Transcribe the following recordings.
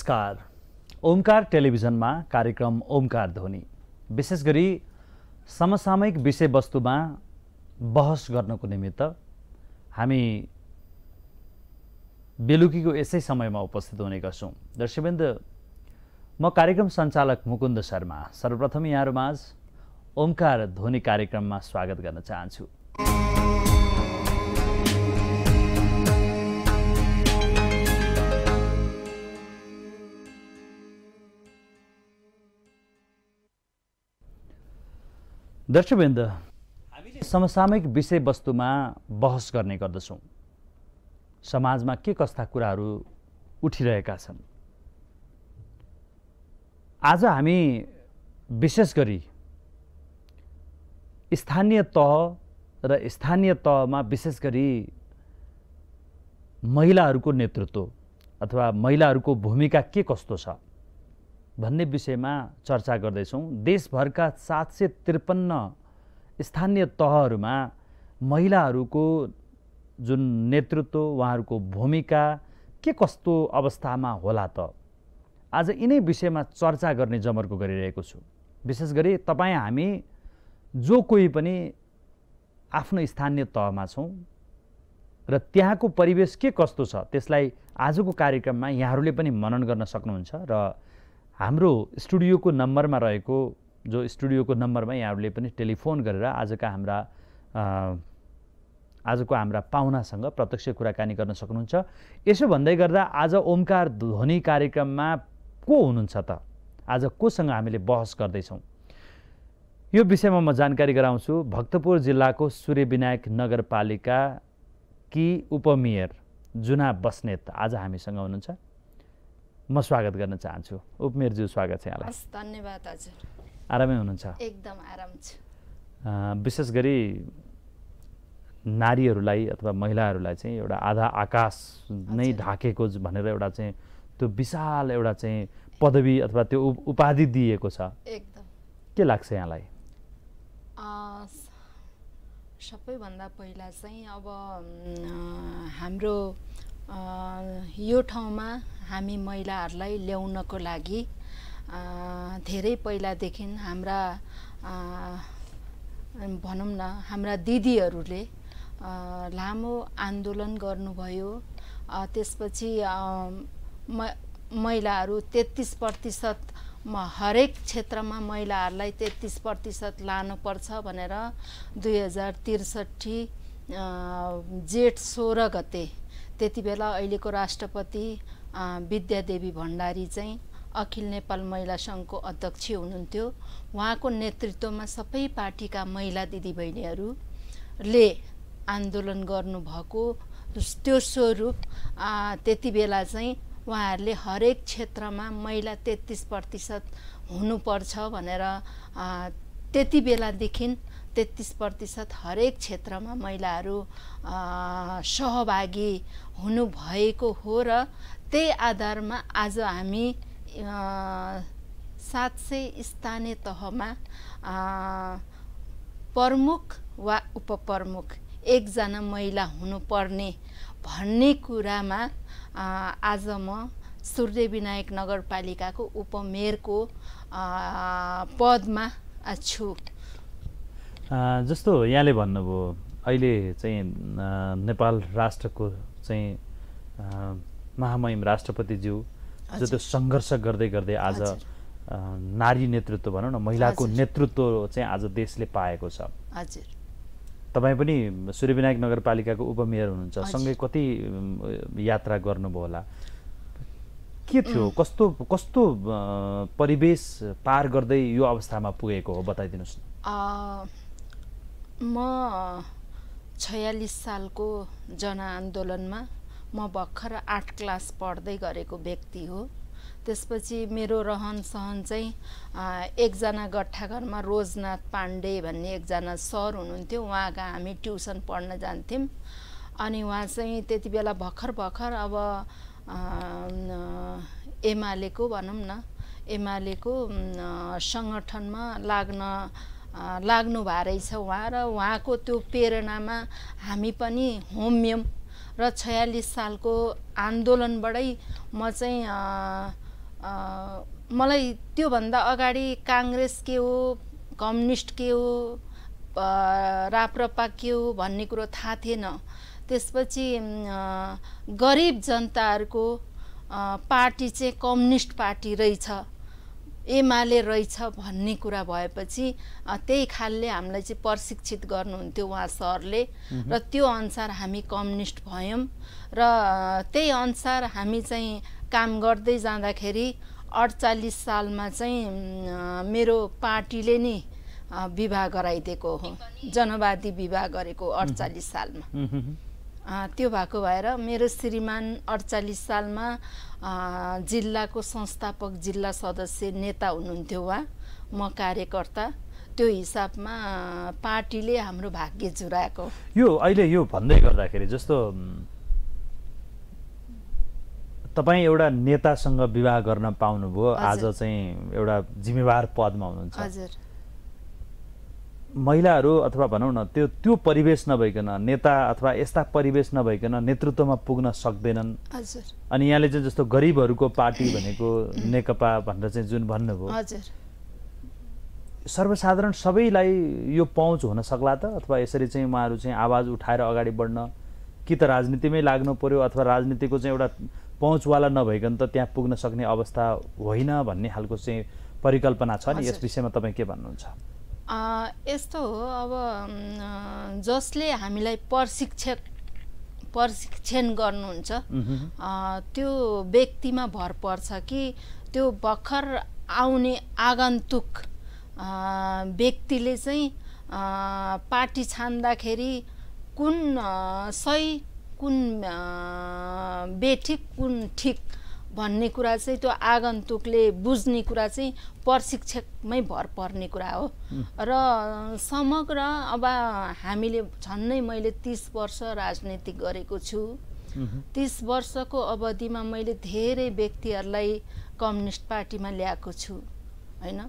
नमस्कार ओमकार टेलिभिजनमा कार्यक्रम ओमकार ध्वनि विशेष गरी समसामयिक विषयवस्तुमा बहस गर्नको निमित्त हामी बेलुकीको यसै समयमा उपस्थित हुने गर्छौँ दर्शकबिन्दु म कार्यक्रम सञ्चालक मुकुन्द शर्मा सर्वप्रथम यहाँहरूमाझ ओमकार ध्वनि कार्यक्रममा स्वागत गर्न चाहन्छु दर्शकवृन्द हामीले समसामयिक विषयवस्तुमा बहस गर्ने गर्दछौँ समाजमा के कस्ता कुराहरू उठिरहेका छन् आज हामी विशेष गरी स्थानीय तह र स्थानीय तहमा विशेष गरी महिलाहरूको नेतृत्व अथवा महिलाहरूको भूमिका के कस्तो छ भन्ने विषयमा चर्चा गर्दैछौँ देशभरका सात सय त्रिपन्न स्थानीय तहहरूमा महिलाहरूको जुन नेतृत्व उहाँहरूको भूमिका के कस्तो अवस्थामा होला त आज यिनै विषयमा चर्चा गर्ने जमर्को गरिरहेको छु विशेष गरी तपाईँ हामी जो कोही पनि आफ्नो स्थानीय तहमा छौँ र त्यहाँको परिवेश के कस्तो छ त्यसलाई आजको कार्यक्रममा यहाँहरूले पनि मनन गर्न सक्नुहुन्छ र हाम्रो स्टुडियोको नम्बरमा रहेको जो स्टुडियोको नम्बरमा यहाँहरूले पनि टेलिफोन गरेर आजका हाम्रा आजको हाम्रा पाहुनासँग प्रत्यक्ष कुराकानी गर्न सक्नुहुन्छ यसो भन्दै गर्दा आज ओमकार ध्वनि कार्यक्रममा को हुनुहुन्छ त आज कोसँग हामीले बहस गर्दैछौँ यो विषयमा म जानकारी गराउँछु भक्तपुर जिल्लाको सूर्यविनायक नगरपालिका कि उपमेयर जुना बस्नेत आज हामीसँग हुनुहुन्छ म स्वागत गर्न चाहन्छु उपमेरज्यू स्वागत छ यहाँलाई धन्यवाद हजुर आरामै हुनुहुन्छ एकदम आराम छु विशेष गरी नारीहरूलाई अथवा महिलाहरूलाई चाहिँ एउटा आधा आकाश नै ढाकेको भनेर एउटा चाहिँ त्यो विशाल एउटा चाहिँ पदवी अथवा त्यो उपाधि दिएको छ एकदम के लाग्छ यहाँलाई सबैभन्दा पहिला चाहिँ अब हाम्रो यो ठाउँमा हामी महिलाहरूलाई ल्याउनको लागि धेरै पहिलादेखि हाम्रा भनौँ न हाम्रा दिदीहरूले लामो आन्दोलन गर्नुभयो त्यसपछि महिलाहरू तेत्तिस प्रतिशत हरेक क्षेत्रमा महिलाहरूलाई तेत्तिस प्रतिशत लानुपर्छ भनेर दुई हजार त्रिसठी जेठ सोह्र गते त्यति बेला अहिलेको राष्ट्रपति विद्यादेवी भण्डारी चाहिँ अखिल नेपाल महिला सङ्घको अध्यक्ष हुनुहुन्थ्यो उहाँको नेतृत्वमा सबै पार्टीका महिला दिदीबहिनीहरूले आन्दोलन गर्नुभएको त्यो स्वरूप त्यति बेला चाहिँ उहाँहरूले हरेक क्षेत्रमा महिला तेत्तिस प्रतिशत हुनुपर्छ भनेर त्यति बेलादेखि तेत्तिस प्रतिशत हरेक क्षेत्रमा महिलाहरू सहभागी हुनुभएको हो र त्यही आधारमा आज हामी सात सय स्थानीय तहमा प्रमुख वा उपप्रमुख एकजना महिला हुनुपर्ने भन्ने कुरामा आज म सूर्यविनायक नगरपालिकाको उपमेयरको पदमा छु जस्तो यहाँले भन्नुभयो अहिले चाहिँ नेपाल राष्ट्रको चाहिँ महामहिम राष्ट्रपतिज्यू जो त्यो सङ्घर्ष गर्दै गर्दै आज नारी नेतृत्व भनौँ न महिलाको नेतृत्व चाहिँ आज देशले पाएको छ तपाईँ पनि सूर्यविनायक नगरपालिकाको उपमेयर हुनुहुन्छ सँगै कति यात्रा गर्नुभयो होला के थियो कस्तो कस्तो परिवेश पार गर्दै यो अवस्थामा पुगेको हो बताइदिनुहोस् न म छयालिस सालको जनआन्दोलनमा म भर्खर आठ क्लास पढ्दै गरेको व्यक्ति हो त्यसपछि मेरो रहन सहन चाहिँ एकजना गट्ठाघरमा रोजनाथ पाण्डे भन्ने एकजना सर हुनुहुन्थ्यो उहाँका हामी ट्युसन पढ्न जान्थ्यौँ अनि उहाँ चाहिँ त्यति बेला भर्खर भर्खर अब एमालेको भनौँ न एमालेको सङ्गठनमा लाग्न लाग्नु भएको रहेछ उहाँ र उहाँको त्यो प्रेरणामा हामी पनि होम्यौँ र छयालिस सालको आन्दोलनबाटै म चाहिँ मलाई त्योभन्दा अगाडि काङ्ग्रेस के हो कम्युनिस्ट के हो राप्रपा के हो भन्ने कुरो थाहा थिएन त्यसपछि गरिब जनताहरूको पार्टी चाहिँ कम्युनिस्ट पार्टी रहेछ एमाले रहेछ भन्ने कुरा भएपछि त्यही खालले हामीलाई चाहिँ प्रशिक्षित गर्नुहुन्थ्यो उहाँ सरले र त्यो अनुसार हामी कम्युनिस्ट भयौँ र त्यही अनुसार हामी चाहिँ काम गर्दै जाँदाखेरि अडचालिस सालमा चाहिँ मेरो पार्टीले नै विवाह गराइदिएको हो जनवादी विवाह गरेको अडचालिस सालमा त्यो भएको भएर मेरो श्रीमान अडचालिस सालमा जिल्लाको संस्थापक जिल्ला सदस्य नेता हुनुहुन्थ्यो वा म कार्यकर्ता त्यो हिसाबमा पार्टीले हाम्रो भाग्य जुराएको यो अहिले यो भन्दै गर्दाखेरि जस्तो तपाईँ एउटा नेतासँग विवाह गर्न पाउनुभयो आज चाहिँ एउटा जिम्मेवार पदमा हुनुहुन्छ हजुर महिलाहरू अथवा भनौँ न त्यो त्यो परिवेश नभइकन नेता अथवा यस्ता परिवेश नभइकन नेतृत्वमा पुग्न सक्दैनन् अनि यहाँले चाहिँ जस्तो गरिबहरूको पार्टी भनेको नेकपा भनेर चाहिँ जुन भन्नुभयो सर्वसाधारण सबैलाई यो पहुँच हुन सक्ला त अथवा यसरी चाहिँ उहाँहरू चाहिँ आवाज उठाएर अगाडि बढ्न कि त राजनीतिमै लाग्नु पर्यो अथवा राजनीतिको चाहिँ एउटा पहुँचवाला नभइकन त त्यहाँ पुग्न सक्ने अवस्था होइन भन्ने खालको चाहिँ परिकल्पना छ नि यस विषयमा तपाईँ के भन्नुहुन्छ यस्तो हो अब जसले हामीलाई प्रशिक्षक प्रशिक्षण गर्नुहुन्छ त्यो व्यक्तिमा भर पर्छ कि त्यो भर्खर आउने आगन्तुक व्यक्तिले चाहिँ पार्टी छान्दाखेरि कुन सही कुन बेठिक कुन ठिक भन्ने कुरा चाहिँ त्यो आगन्तुकले बुझ्ने कुरा चाहिँ प्रशिक्षकमै भर पर्ने कुरा हो र समग्र अब हामीले झन्नै मैले तिस वर्ष राजनीति गरेको छु तिस वर्षको अवधिमा मैले धेरै व्यक्तिहरूलाई कम्युनिस्ट पार्टीमा ल्याएको छु होइन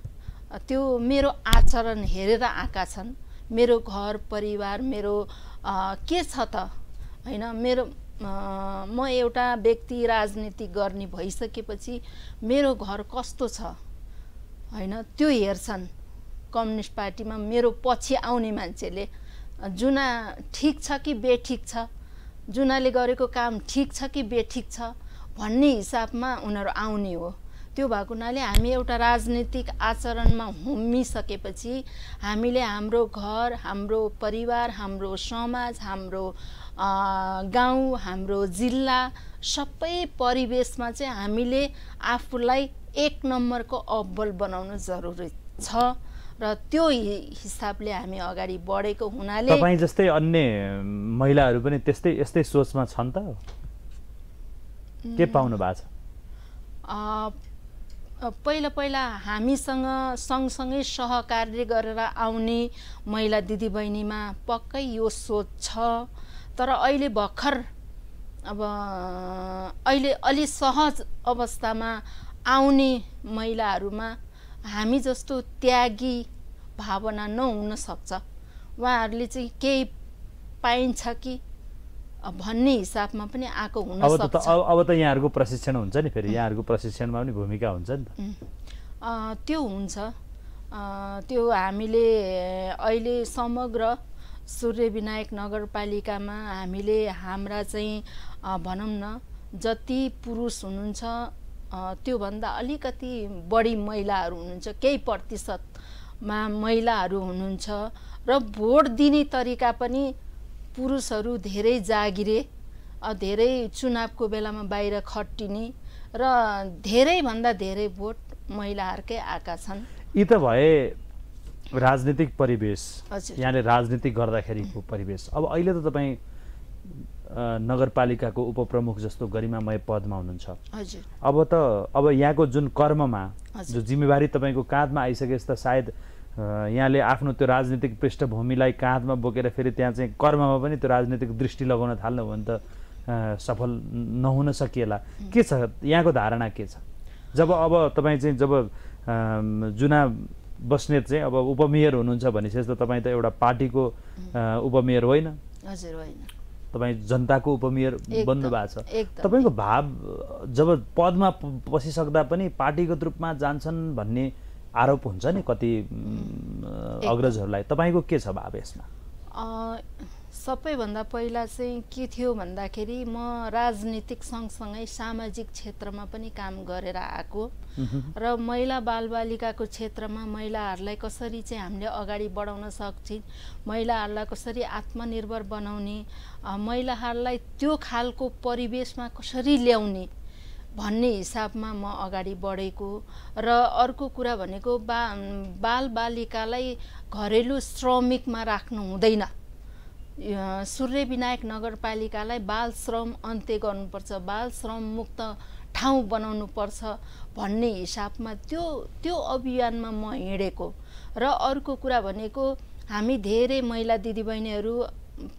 त्यो मेरो आचरण हेरेर आएका छन् मेरो घर परिवार मेरो के छ त होइन मेरो म एउटा व्यक्ति राजनीति गर्ने भइसकेपछि मेरो घर कस्तो छ होइन त्यो हेर्छन् कम्युनिस्ट पार्टीमा मेरो पछि आउने मान्छेले जुना ठिक छ कि बेठिक छ जुनाले गरेको काम ठिक छ कि बेठिक छ भन्ने हिसाबमा उनीहरू आउने हो त्यो भएको हुनाले हामी एउटा राजनीतिक आचरणमा होमिसकेपछि हामीले हाम्रो घर हाम्रो परिवार हाम्रो समाज हाम्रो गाउँ हाम्रो जिल्ला सबै परिवेशमा चाहिँ हामीले आफूलाई एक नम्बरको अब्बल बनाउनु जरुरी छ र त्यो हिसाबले हामी अगाडि बढेको हुनाले तपाईँ जस्तै अन्य महिलाहरू पनि त्यस्तै यस्तै सोचमा छन् त के पाउनु भएको छ पहिला पहिला हामीसँग सँगसँगै सहकार्य गरेर आउने महिला दिदीबहिनीमा पक्कै यो सोच छ तर अहिले भर्खर अब अहिले अलि सहज अवस्थामा आउने महिलाहरूमा हामी जस्तो त्यागी भावना नहुन सक्छ उहाँहरूले चाहिँ केही पाइन्छ कि भन्ने हिसाबमा पनि आएको हुन अब त अब त यहाँहरूको प्रशिक्षण हुन्छ नि फेरि यहाँहरूको प्रशिक्षणमा पनि भूमिका हुन्छ नि त त्यो हुन्छ त्यो हामीले अहिले समग्र सूर्यविनायक नगरपालिकामा हामीले हाम्रा चाहिँ भनौँ न जति पुरुष हुनुहुन्छ त्योभन्दा अलिकति बढी महिलाहरू हुनुहुन्छ केही प्रतिशतमा महिलाहरू हुनुहुन्छ र भोट दिने तरिका पनि पुरुषहरू धेरै जागिरे धेरै चुनावको बेलामा बाहिर खटिने र धेरैभन्दा धेरै भोट महिलाहरूकै आएका छन् यी त भए राजनीतिक परिवेश यहाँले राजनीति गर्दाखेरिको परिवेश अब अहिले त तपाईँ नगरपालिकाको उपप्रमुख जस्तो गरिमामय पदमा हुनुहुन्छ अब त अब यहाँको जुन कर्ममा जो जिम्मेवारी तपाईँको काँधमा आइसकेपछि त सायद यहाँले आफ्नो त्यो राजनीतिक पृष्ठभूमिलाई काँधमा बोकेर फेरि त्यहाँ चाहिँ कर्ममा पनि त्यो राजनीतिक दृष्टि लगाउन थाल्नु भने त सफल नहुन सकिएला के छ यहाँको धारणा के छ जब अब तपाईँ चाहिँ जब जुना बस्नेत चाहिँ अब उपमेयर हुनुहुन्छ भनेपछि त तपाईँ त एउटा पार्टीको उपमेयर होइन हजुर होइन तपाईँ जनताको उपमेयर बन्नु भएको छ तपाईँको भाव जब पदमा पसिसक्दा पनि पार्टीगत रूपमा जान्छन् भन्ने आरोप हुन्छ नि कति अग्रजहरूलाई तपाईँको के छ भाव यसमा सबैभन्दा पहिला चाहिँ के थियो भन्दाखेरि म राजनीतिक सँगसँगै सामाजिक क्षेत्रमा पनि काम गरेर आएको र महिला बालबालिकाको क्षेत्रमा महिलाहरूलाई कसरी चाहिँ हामीले अगाडि बढाउन सक्छौँ महिलाहरूलाई कसरी आत्मनिर्भर बनाउने महिलाहरूलाई त्यो खालको परिवेशमा कसरी ल्याउने भन्ने हिसाबमा म अगाडि बढेको र अर्को कुरा भनेको बा बालबालिकालाई घरेलु श्रमिकमा राख्नु हुँदैन सूर्यविनायक नगरपालिकालाई बाल श्रम अन्त्य गर्नुपर्छ बाल श्रम मुक्त ठाउँ बनाउनु पर्छ भन्ने हिसाबमा त्यो त्यो अभियानमा म हिँडेको र अर्को कुरा भनेको हामी धेरै महिला दिदीबहिनीहरू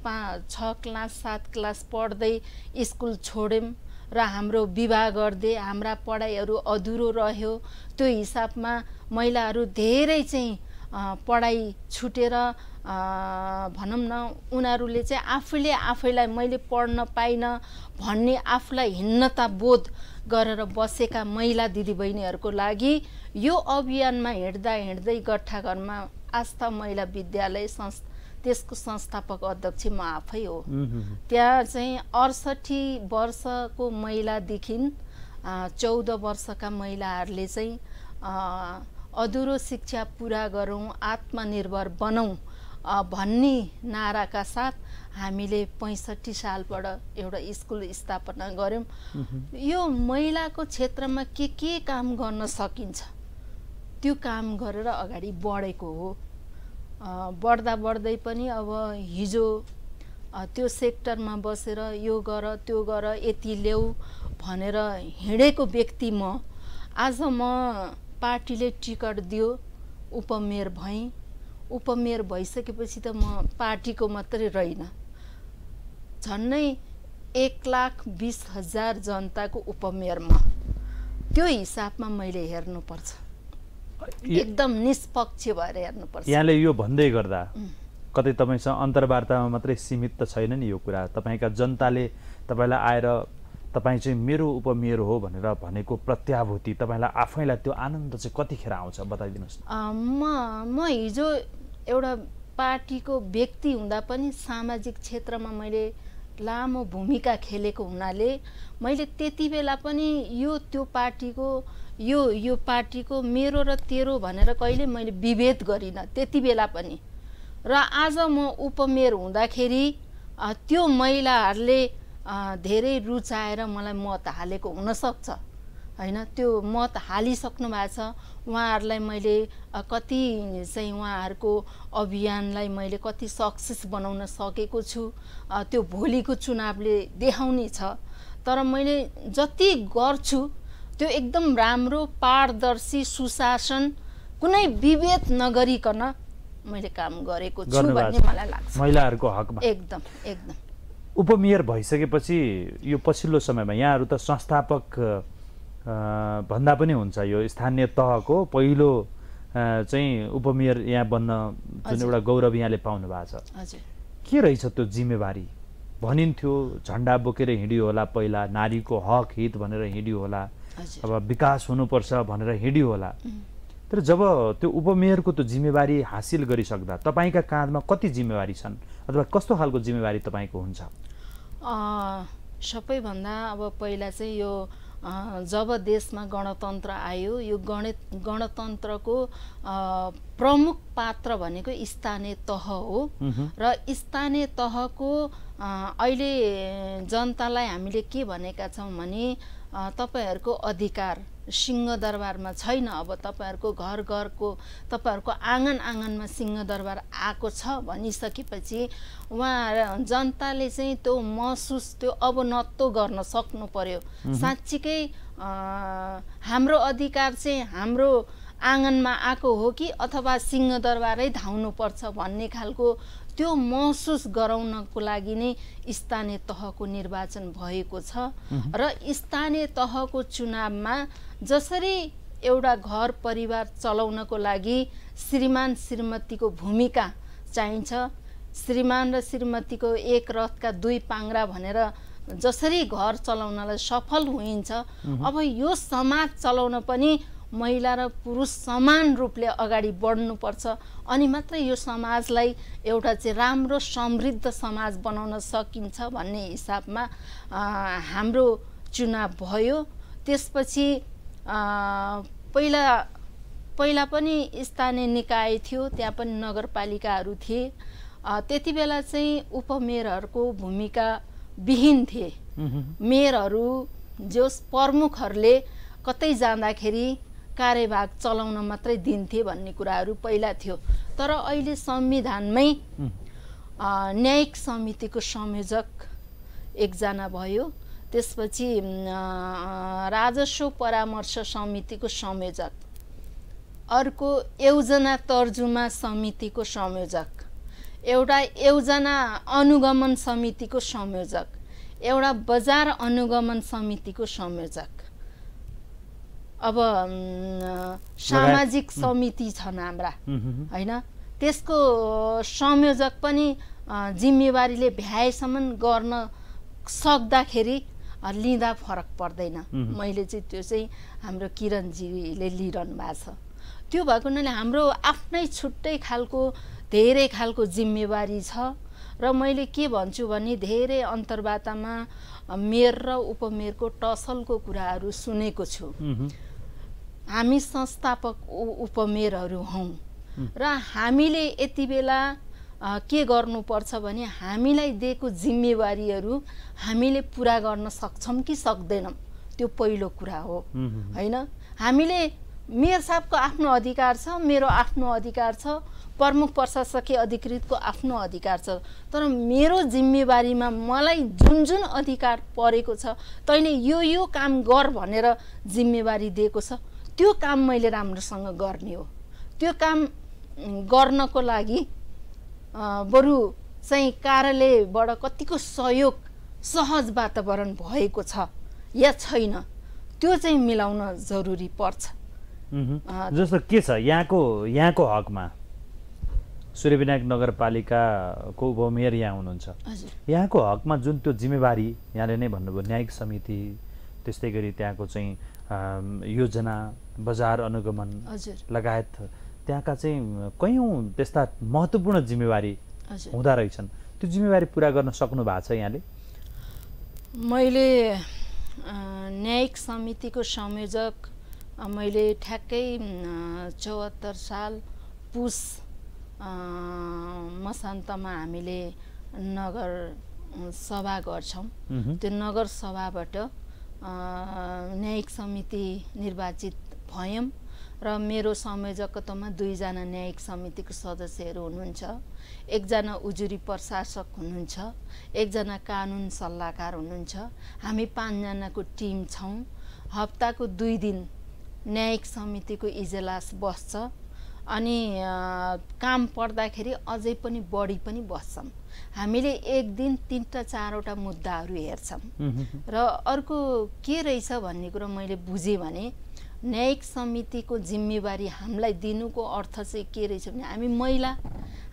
पा छ क्लास सात क्लास पढ्दै स्कुल छोड्यौँ र हाम्रो विवाह गर्दै हाम्रा पढाइहरू अधुरो रह्यो त्यो हिसाबमा महिलाहरू धेरै चाहिँ पढाइ छुटेर भनौँ न उनीहरूले चाहिँ आफैले आफैलाई मैले पढ्न पाइनँ भन्ने आफूलाई हिन्नता बोध गरेर बसेका महिला दिदीबहिनीहरूको लागि यो अभियानमा हिँड्दा हिँड्दै गट्ठाघरमा आस्था महिला विद्यालय संस् त्यसको संस्थापक अध्यक्ष म आफै हो त्यहाँ चाहिँ अडसठी वर्षको महिलादेखि चौध वर्षका महिलाहरूले चाहिँ अधुरो शिक्षा पुरा गरौँ आत्मनिर्भर बनाउँ भन्ने नाराका साथ हामीले पैँसठी सालबाट एउटा स्कुल स्थापना गऱ्यौँ यो महिलाको क्षेत्रमा के के काम गर्न सकिन्छ त्यो काम गरेर अगाडि बढेको हो बढ्दा बढ्दै पनि अब हिजो त्यो सेक्टरमा बसेर यो गर त्यो गर यति ल्याऊ भनेर हिँडेको व्यक्ति म आज म पार्टीले टिकट दियो उपमेयर भएँ उपमेयर भइसकेपछि त म पार्टीको मात्रै रहेन झन्नै एक लाख बिस हजार जनताको उपमेयर म त्यो हिसाबमा मैले हेर्नुपर्छ एकदम निष्पक्ष भएर हेर्नुपर्छ यहाँले यो भन्दै गर्दा कतै तपाईँसँग अन्तर्वार्तामा मात्रै सीमित त छैन नि यो कुरा तपाईँका जनताले तपाईँलाई आएर तपाईँ चाहिँ मेरो उपमेयर हो भनेर भनेको प्रत्याभूति तपाईँलाई आफैलाई त्यो आनन्द चाहिँ कतिखेर आउँछ बताइदिनुहोस् म म हिजो एउटा पार्टीको व्यक्ति हुँदा पनि सामाजिक क्षेत्रमा मैले लामो भूमिका खेलेको हुनाले मैले त्यति बेला पनि यो त्यो पार्टीको यो यो पार्टीको मेरो र तेरो भनेर कहिले मैले विभेद गरिनँ त्यति बेला पनि र आज म उपमेयर हुँदाखेरि त्यो महिलाहरूले धेरै रुचाएर मलाई मत हालेको हुनसक्छ होइन त्यो मत हालिसक्नु भएको छ उहाँहरूलाई मैले कति चाहिँ उहाँहरूको अभियानलाई मैले कति सक्सेस बनाउन सकेको छु त्यो भोलिको चुनावले देखाउने छ तर मैले जति गर्छु त्यो एकदम राम्रो पारदर्शी सुशासन कुनै विभेद नगरीकन मैले काम गरेको छु भन्ने मलाई लाग्छ महिलाहरूको हकमा एकदम एकदम उपमेयर भइसकेपछि यो पछिल्लो समयमा यहाँहरू त संस्थापक भन्दा पनि हुन्छ यो स्थानीय तहको पहिलो चाहिँ उपमेयर यहाँ बन्न जुन एउटा गौरव यहाँले पाउनु भएको छ के रहेछ त्यो जिम्मेवारी भनिन्थ्यो झन्डा बोकेर हिँड्यो होला पहिला नारीको हक हित भनेर हिँड्यो होला अब विकास हुनुपर्छ भनेर हिँड्यो होला तर जब त्यो उपमेयरको त्यो जिम्मेवारी हासिल गरिसक्दा तपाईँका काँधमा कति जिम्मेवारी छन् अथवा कस्तो खालको जिम्मेवारी तपाईँको हुन्छ सबैभन्दा अब पहिला चाहिँ यो जब देशमा गणतन्त्र आयो यो गण गणतन्त्रको प्रमुख पात्र भनेको स्थानीय तह हो र स्थानीय तहको अहिले जनतालाई हामीले के भनेका छौँ भने तपाईँहरूको अधिकार सिंहदरबारमा छैन अब तपाईँहरूको घर घरको तपाईँहरूको आँगन आँगनमा सिंहदरबार आएको छ भनिसकेपछि उहाँ जनताले चाहिँ त्यो महसुस त्यो अवनत्व गर्न सक्नु पर्यो साँच्चीकै हाम्रो अधिकार चाहिँ हाम्रो आँगनमा आएको हो कि अथवा सिंहदरबारै धाउनुपर्छ भन्ने खालको त्यो महसुस गराउनको लागि नै स्थानीय तहको निर्वाचन भएको छ र स्थानीय तहको चुनावमा जसरी एउटा घर परिवार चलाउनको लागि श्रीमान श्रीमतीको भूमिका चाहिन्छ श्रीमान र श्रीमतीको एक रथका दुई पाङ्रा भनेर जसरी घर चलाउनलाई सफल हुन्छ अब यो समाज चलाउन पनि महिला र पुरुष समान रूपले अगाडि बढ्नुपर्छ अनि मात्रै यो समाजलाई एउटा चाहिँ राम्रो समृद्ध समाज बनाउन सकिन्छ भन्ने हिसाबमा हाम्रो चुनाव भयो त्यसपछि पहिला पहिला पनि स्थानीय निकाय थियो त्यहाँ पनि नगरपालिकाहरू थिए त्यति बेला चाहिँ उपमेयरहरूको भूमिका विहीन थिए मेयरहरू जो प्रमुखहरूले कतै जाँदाखेरि कार्यभाग चलाउन मात्रै दिन्थे भन्ने कुराहरू पहिला थियो तर अहिले संविधानमै न्यायिक समितिको संयोजक एकजना भयो त्यसपछि राजस्व परामर्श समितिको संयोजक अर्को योजना तर्जुमा समितिको संयोजक एउटा योजना अनुगमन समितिको संयोजक एउटा बजार अनुगमन समितिको संयोजक अब सामाजिक समिति छन् हाम्रा होइन त्यसको संयोजक पनि जिम्मेवारीले भ्याएसम्म गर्न सक्दाखेरि लिँदा फरक पर्दैन मैले चाहिँ त्यो चाहिँ हाम्रो किरणजीले लिइरहनु भएको छ त्यो भएको हुनाले हाम्रो आफ्नै छुट्टै खालको धेरै खालको जिम्मेवारी छ र मैले के भन्छु भने धेरै अन्तर्वार्तामा मेयर र उपमेयरको टसलको कुराहरू सुनेको छु हामी संस्थापक उपमेयरहरू हौँ र हामीले यति बेला के गर्नुपर्छ भने हामीलाई दिएको जिम्मेवारीहरू हामीले पुरा गर्न सक्छौँ कि सक्दैनौँ त्यो पहिलो कुरा हो होइन हामीले मेयर साहबको आफ्नो अधिकार छ मेरो आफ्नो अधिकार छ प्रमुख प्रशासकीय अधिकृतको आफ्नो अधिकार छ तर मेरो जिम्मेवारीमा मलाई जुन जुन अधिकार परेको छ तैँले यो यो काम गर भनेर जिम्मेवारी दिएको छ त्यो काम मैले राम्रोसँग गर्ने हो त्यो काम गर्नको लागि बरु चाहिँ कार्यालयबाट कतिको सहयोग सहज वातावरण भएको छ या छैन त्यो चाहिँ मिलाउन जरुरी पर्छ जस्तो के छ यहाँको यहाँको हकमा सूर्यविनायक नगरपालिकाको उपमेयर यहाँ हुनुहुन्छ यहाँको हकमा जुन त्यो जिम्मेवारी यहाँले नै भन्नुभयो न्यायिक समिति त्यस्तै गरी त्यहाँको चाहिँ योजना बजार अनुगमन लगायत त्यहाँका चाहिँ कयौँ त्यस्ता महत्त्वपूर्ण जिम्मेवारी हुँदो रहेछन् त्यो जिम्मेवारी पुरा गर्न सक्नु भएको छ यहाँले मैले न्यायिक समितिको संयोजक मैले ठ्याक्कै चौहत्तर साल पुस मसान्तमा हामीले नगर सभा गर्छौँ त्यो नगर सभाबाट न्यायिक समिति निर्वाचित भयौँ र मेरो संयोजकत्वमा दुईजना न्यायिक समितिको सदस्यहरू हुनुहुन्छ एकजना उजुरी प्रशासक हुनुहुन्छ एकजना कानुन सल्लाहकार हुनुहुन्छ हामी पाँचजनाको टिम छौँ हप्ताको दुई दिन न्यायिक समितिको इजलास बस्छ अनि काम पर्दाखेरि अझै पनि बढी पनि बस्छौँ हामीले एक दिन तिनवटा चारवटा मुद्दाहरू हेर्छौँ र अर्को के रहेछ भन्ने कुरो मैले बुझेँ भने न्यायिक समितिको जिम्मेवारी हामीलाई दिनुको अर्थ चाहिँ के रहेछ भने हामी महिला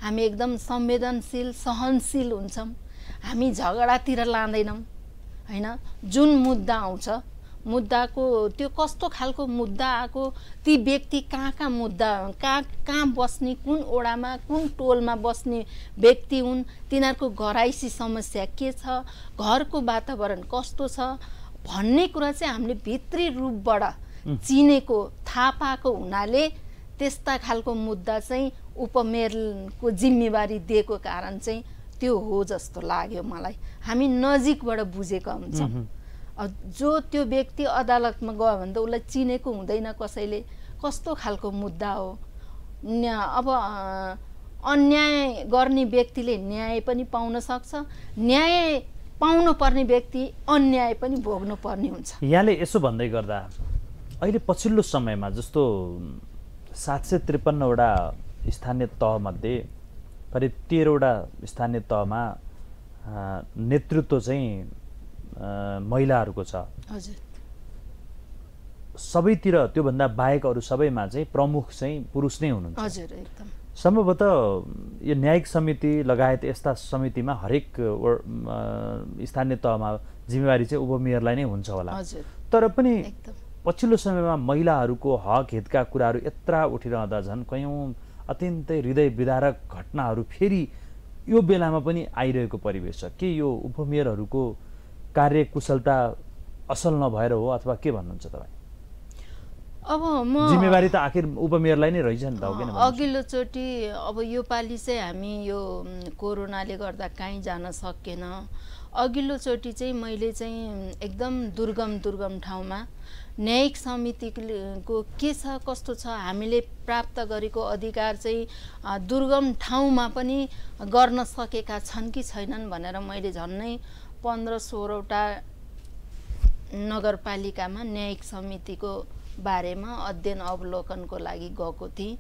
हामी एकदम संवेदनशील सहनशील हुन्छौँ हामी झगडातिर लाँदैनौँ होइन जुन मुद्दा आउँछ मुद्दाको त्यो कस्तो खालको मुद्दा आएको ती व्यक्ति कहाँ कहाँ मुद्दा कहाँ कहाँ बस्ने कुन ओडामा कुन टोलमा बस्ने व्यक्ति हुन् तिनीहरूको घराइसी समस्या के छ घरको वातावरण कस्तो छ भन्ने कुरा चाहिँ हामीले भित्री रूपबाट चिनेको थाहा पाएको हुनाले त्यस्ता खालको मुद्दा चाहिँ उपमेयरको जिम्मेवारी दिएको कारण चाहिँ त्यो हो जस्तो लाग्यो मलाई हामी नजिकबाट बुझेका हुन्छौँ जो त्यो व्यक्ति अदालतमा गयो भने त उसलाई चिनेको हुँदैन कसैले कस्तो खालको मुद्दा हो अब अन्याय गर्ने व्यक्तिले न्याय पनि पाउन सक्छ न्याय पाउनुपर्ने व्यक्ति अन्याय पनि भोग्नुपर्ने हुन्छ यहाँले यसो भन्दै गर्दा अहिले पछिल्लो समयमा जस्तो सात सय त्रिपन्नवटा स्थानीय तहमध्ये करिब तेह्रवटा स्थानीय तहमा नेतृत्व चाहिँ महिलाहरूको छ सबैतिर त्योभन्दा बाहेक अरू सबैमा चाहिँ प्रमुख चाहिँ पुरुष नै हुनुहुन्छ सम्भवतः यो न्यायिक समिति लगायत यस्ता समितिमा हरेक स्थानीय तहमा जिम्मेवारी चाहिँ उपमेयरलाई नै हुन्छ होला तर पनि पछिल्लो समयमा महिलाहरूको हक हितका कुराहरू यत्र उठिरहँदा झन् कयौँ अत्यन्तै हृदय विदारक घटनाहरू फेरि यो बेलामा पनि आइरहेको परिवेश छ के यो उपमेयरहरूको कार्यकुशलता असल नभएर हो अथवा के भन्नुहुन्छ तपाईँ अब म जिम्मेवारी त आखिर उपमेयरलाई नै रहेछ नि त अघिल्लो अघिल्लोचोटि अब योपालि चाहिँ हामी यो कोरोनाले गर्दा कहीँ जान सकेन अघिल्लोचोटि चाहिँ मैले चाहिँ एकदम दुर्गम दुर्गम ठाउँमा न्यायिक समितिको के छ कस्तो छ हामीले प्राप्त गरेको अधिकार चाहिँ दुर्गम ठाउँमा पनि गर्न सकेका छन् कि छैनन् भनेर मैले झन्नै पन्ध्र सोह्रवटा नगरपालिकामा न्यायिक समितिको बारेमा अध्ययन अवलोकनको लागि गएको थिएँ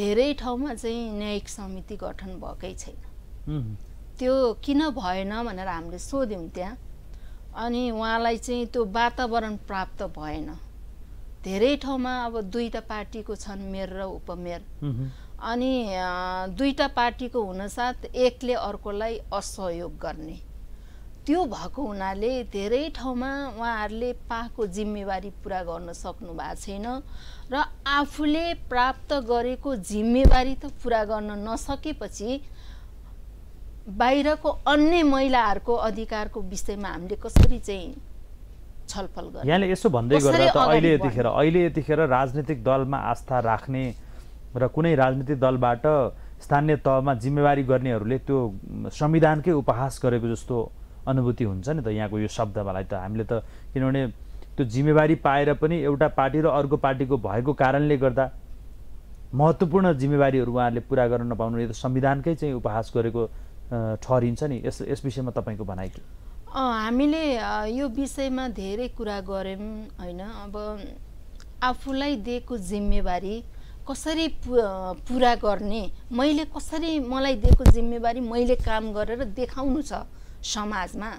धेरै ठाउँमा चाहिँ न्यायिक समिति गठन भएकै छैन त्यो किन भएन भनेर हामीले सोध्यौँ त्यहाँ अनि उहाँलाई चाहिँ त्यो वातावरण प्राप्त भएन धेरै ठाउँमा अब दुईवटा पार्टीको छन् मेयर र उपमेयर अनि दुईवटा पार्टीको हुनसाथ एकले अर्कोलाई असहयोग गर्ने त्यो भएको हुनाले धेरै ठाउँमा उहाँहरूले पाएको जिम्मेवारी पुरा गर्न सक्नु भएको छैन र आफूले प्राप्त गरेको जिम्मेवारी त पुरा गर्न नसकेपछि बाहिरको अन्य महिलाहरूको अधिकारको विषयमा हामीले कसरी चाहिँ छलफल गर्ने यहाँले यसो भन्दै गर्दा त अहिले यतिखेर अहिले यतिखेर राजनीतिक दलमा आस्था राख्ने र कुनै राजनीतिक दलबाट स्थानीय तहमा जिम्मेवारी गर्नेहरूले त्यो संविधानकै उपहास गरेको जस्तो अनुभूति हुन्छ नि त यहाँको यो शब्दमालाई त हामीले त किनभने त्यो जिम्मेवारी पाएर पनि एउटा पार्टी र अर्को पार्टीको भएको कारणले गर्दा महत्त्वपूर्ण जिम्मेवारीहरू उहाँहरूले पुरा गर्न नपाउनु यो त संविधानकै चाहिँ उपहास गरेको ठहरिन्छ नि यस यस विषयमा तपाईँको भनाइ के हामीले यो विषयमा धेरै कुरा गऱ्यौँ होइन अब आफूलाई दिएको जिम्मेवारी कसरी पुरा गर्ने मैले कसरी मलाई दिएको जिम्मेवारी मैले काम गरेर देखाउनु छ समाजमा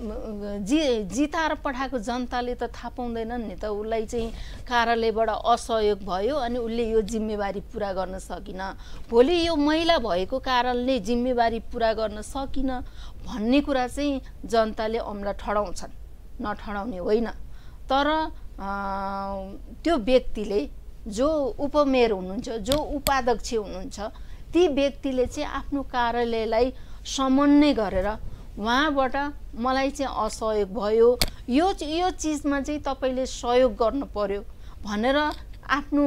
जी जिताएर पठाएको जनताले त थाहा पाउँदैनन् नि त उसलाई चाहिँ कार्यालयबाट असहयोग भयो अनि उसले यो जिम्मेवारी पुरा गर्न सकिन भोलि यो महिला भएको कारणले जिम्मेवारी पुरा गर्न सकिन भन्ने कुरा चाहिँ जनताले अमला ठडाउँछन् नठडाउने होइन तर त्यो व्यक्तिले जो उपमेयर हुनुहुन्छ जो उपाध्यक्ष हुनुहुन्छ ती व्यक्तिले चाहिँ आफ्नो कार्यालयलाई समन्वय गरेर उहाँबाट मलाई चाहिँ असहयोग भयो यो यो चिजमा चाहिँ तपाईँले सहयोग गर्नु पर्यो भनेर आफ्नो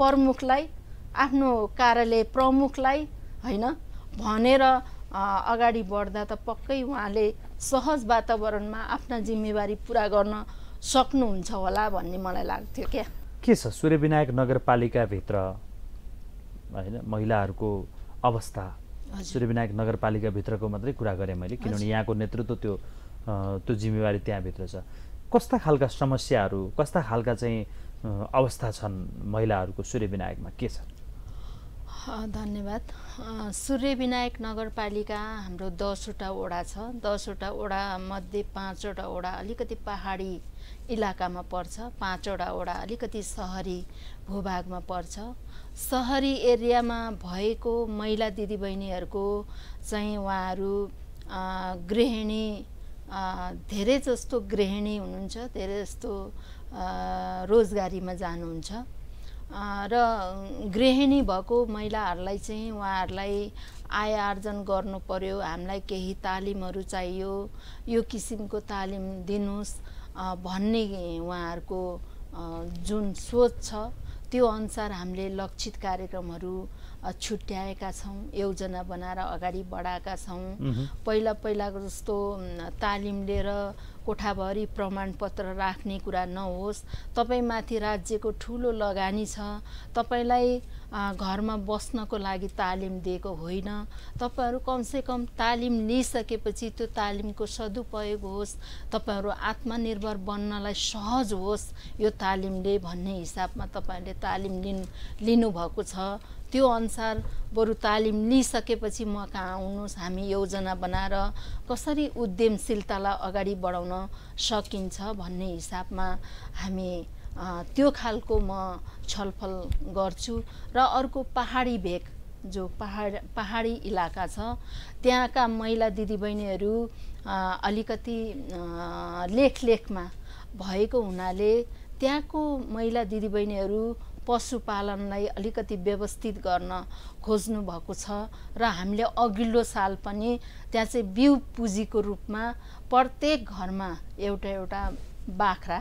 प्रमुखलाई आफ्नो कार्यालय प्रमुखलाई होइन भनेर अगाडि बढ्दा त पक्कै उहाँले सहज वातावरणमा आफ्ना जिम्मेवारी पुरा गर्न सक्नुहुन्छ होला भन्ने मलाई लाग्थ्यो क्या के छ सूर्यविनायक नगरपालिकाभित्र होइन महिलाहरूको अवस्था सूर्यविनायक नगरपालिकाभित्रको मात्रै कुरा गरेँ मैले किनभने यहाँको नेतृत्व त्यो त्यो जिम्मेवारी त्यहाँभित्र छ कस्ता खालका समस्याहरू कस्ता खालका चाहिँ अवस्था छन् महिलाहरूको सूर्यविनायकमा के छ धन्यवाद सूर्यविनायक नगरपालिका हाम्रो दसवटा वडा छ दसवटा वडामध्ये पाँचवटा वडा अलिकति पहाडी इलाकामा पर्छ पाँचवटा वडा अलिकति सहरी भूभागमा पर्छ सहरी एरियामा भएको महिला दिदीबहिनीहरूको चाहिँ उहाँहरू गृहिणी धेरै जस्तो गृहिणी हुनुहुन्छ धेरै जस्तो रोजगारीमा जानुहुन्छ र गृहिणी भएको महिलाहरूलाई चाहिँ उहाँहरूलाई आय आर्जन गर्नु पर्यो हामीलाई केही तालिमहरू चाहियो यो किसिमको तालिम दिनुहोस् भन्ने उहाँहरूको जुन सोच छ त्यो अनुसार हामीले लक्षित कार्यक्रमहरू छुट्याएका छौँ योजना बनाएर अगाडि बढाएका छौँ पहिला पहिलाको जस्तो तालिम लिएर कोठाभरि प्रमाणपत्र राख्ने कुरा नहोस् तपाईँमाथि राज्यको ठुलो लगानी छ तपाईँलाई घरमा बस्नको लागि तालिम दिएको होइन तपाईँहरू कमसेकम तालिम लिइसकेपछि त्यो तालिमको सदुपयोग होस् तपाईँहरू आत्मनिर्भर बन्नलाई सहज होस् यो तालिमले भन्ने हिसाबमा तपाईँहरूले तालिम लिनु लिनुभएको छ त्यो अनुसार बरु तालिम लिइसकेपछि म कहाँ आउनुहोस् हामी योजना बनाएर कसरी उद्यमशीलतालाई अगाडि बढाउन सकिन्छ भन्ने हिसाबमा हामी त्यो खालको म छलफल गर्छु र अर्को पहाडी भेग जो पहाड पहाडी इलाका छ त्यहाँका महिला दिदीबहिनीहरू अलिकति लेख लेखमा भएको हुनाले त्यहाँको महिला दिदीबहिनीहरू पशुपालनलाई अलिकति व्यवस्थित गर्न खोज्नु भएको छ र हामीले अघिल्लो साल पनि त्यहाँ चाहिँ बिउ पुँजीको रूपमा प्रत्येक घरमा एउटा एउटा बाख्रा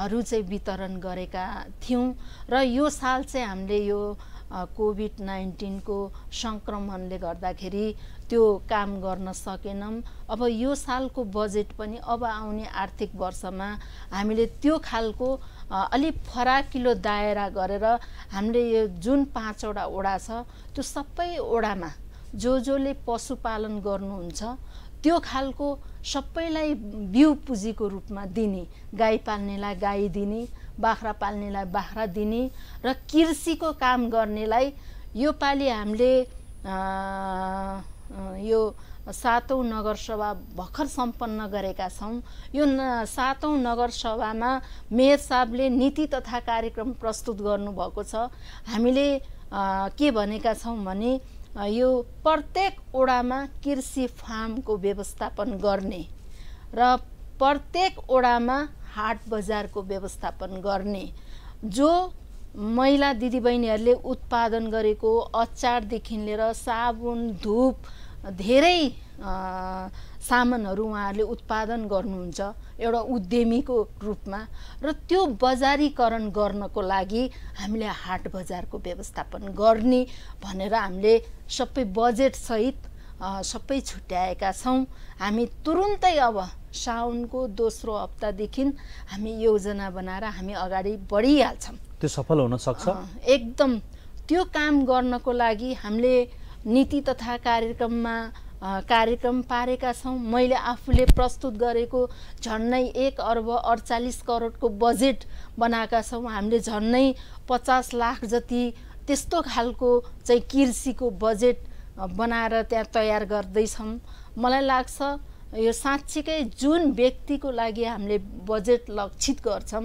हरू चाहिँ वितरण गरेका थियौँ र यो साल चाहिँ हामीले यो कोभिड नाइन्टिनको सङ्क्रमणले गर्दाखेरि त्यो काम गर्न सकेनौँ अब यो सालको बजेट पनि अब आउने आर्थिक वर्षमा हामीले त्यो खालको अलिक फराकिलो दायरा गरेर हामीले यो जुन पाँचवटा ओडा छ त्यो सबै ओडामा जो जोले पशुपालन गर्नुहुन्छ त्यो खालको सबैलाई बिउ पुँजीको रूपमा दिने गाई पाल्नेलाई गाई दिने बाख्रा पाल्नेलाई बाख्रा दिने र कृषिको काम गर्नेलाई योपालि हामीले यो सातौँ नगरसभा भर्खर सम्पन्न गरेका छौँ यो न सातौँ नगरसभामा मेयर साहबले नीति तथा कार्यक्रम प्रस्तुत गर्नुभएको छ हामीले के भनेका छौँ भने यो प्रत्येक ओडामा कृषि फार्मको व्यवस्थापन गर्ने र प्रत्येक ओडामा हाट बजारको व्यवस्थापन गर्ने जो महिला दिदीबहिनीहरूले उत्पादन गरेको अचारदेखि लिएर साबुन धुप धेरै सामानहरू उहाँहरूले उत्पादन गर्नुहुन्छ एउटा उद्यमीको रूपमा र त्यो बजारीकरण गर्नको लागि हामीले हाट बजारको व्यवस्थापन गर्ने भनेर हामीले सबै बजेटसहित सबै छुट्याएका छौँ हामी तुरुन्तै अब साउनको दोस्रो हप्तादेखि हामी योजना बनाएर हामी अगाडि बढिहाल्छौँ त्यो सफल हुन सक्छ एकदम त्यो काम गर्नको लागि हामीले नीति तथा कार्यक्रममा कार्यक्रम पारेका छौँ मैले आफूले प्रस्तुत गरेको झन्नै एक अर्ब अडचालिस करोडको बजेट बनाएका छौँ हामीले झन्नै पचास लाख जति त्यस्तो खालको चाहिँ कृषिको बजेट बनाएर त्यहाँ तयार गर्दैछौँ मलाई लाग्छ यो साँच्चीकै जुन व्यक्तिको लागि हामीले बजेट लक्षित गर्छौँ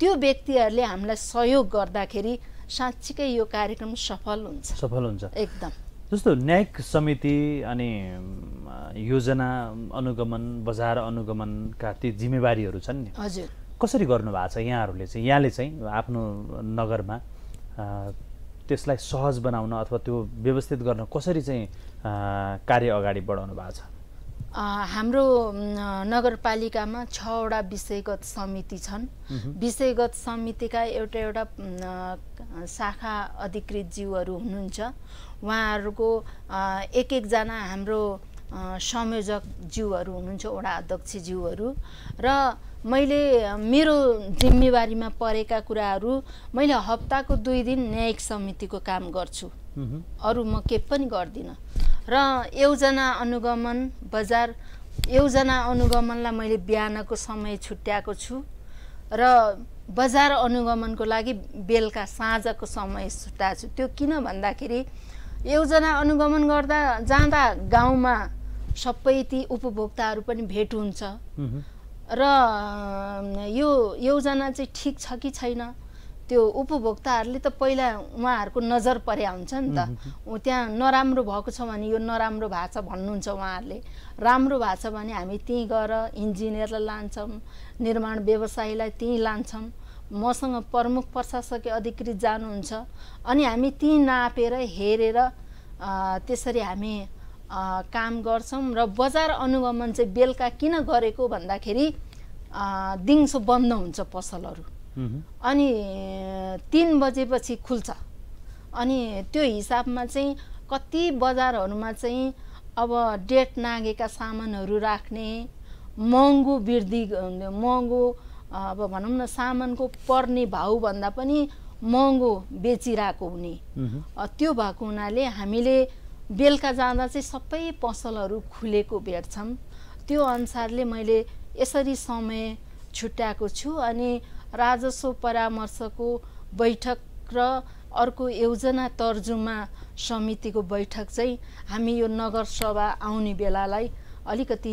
त्यो व्यक्तिहरूले हामीलाई सहयोग गर्दाखेरि साँच्चीकै यो कार्यक्रम सफल हुन्छ सफल हुन्छ एकदम जस्तो न्यायिक समिति अनि योजना अनुगमन बजार अनुगमनका ती जिम्मेवारीहरू छन् नि हजुर कसरी गर्नुभएको छ यहाँहरूले चाहिँ यहाँले चाहिँ आफ्नो नगरमा त्यसलाई सहज बनाउन अथवा त्यो व्यवस्थित गर्न कसरी चाहिँ कार्य अगाडि बढाउनु भएको छ हाम्रो नगरपालिकामा छवटा विषयगत समिति छन् विषयगत समितिका एउटा एउटा शाखा अधिकृत जीवहरू हुनुहुन्छ उहाँहरूको एक एकजना हाम्रो संयोजक जिउहरू हुनुहुन्छ वडा अध्यक्ष जिउहरू र मैले मेरो जिम्मेवारीमा परेका कुराहरू मैले हप्ताको दुई दिन न्यायिक समितिको काम गर्छु अरू म के पनि गर्दिनँ र योजना अनुगमन बजार योजना अनुगमनलाई मैले बिहानको समय छुट्याएको छु र बजार अनुगमनको लागि बेलुका साँझको समय छुट्याएको छु त्यो किन भन्दाखेरि योजना अनुगमन गर्दा जाँदा गाउँमा सबै ती उपभोक्ताहरू पनि भेट हुन्छ र यो योजना चाहिँ ठिक छ कि छैन त्यो उपभोक्ताहरूले त पहिला उहाँहरूको नजर पर्या हुन्छ नि त त्यहाँ नराम्रो भएको छ भने यो नराम्रो भएको छ भन्नुहुन्छ उहाँहरूले राम्रो भएको छ भने हामी त्यहीँ गएर इन्जिनियरलाई लान्छौँ निर्माण व्यवसायीलाई त्यहीँ लान्छौँ मसँग प्रमुख प्रशासकीय अधिकृत जानुहुन्छ अनि हामी त्यहीँ नापेर हेरेर त्यसरी हामी काम गर्छौँ र बजार अनुगमन चाहिँ बेलुका किन गरेको भन्दाखेरि दिउँसो बन्द हुन्छ पसलहरू अनि तिन बजेपछि खुल्छ अनि त्यो हिसाबमा चाहिँ कति बजारहरूमा चाहिँ अब डेट नागेका सामानहरू राख्ने महँगो वृद्धि महँगो अब भनौँ न सामानको पर्ने भाउभन्दा पनि महँगो बेचिरहेको हुने त्यो भएको हुनाले हामीले बेलुका जाँदा चाहिँ सबै पसलहरू खुलेको भेट्छौँ त्यो अनुसारले मैले यसरी समय छुट्याएको छु अनि राजस्व परामर्शको बैठक र अर्को योजना तर्जुमा समितिको बैठक चाहिँ हामी यो नगरसभा आउने बेलालाई अलिकति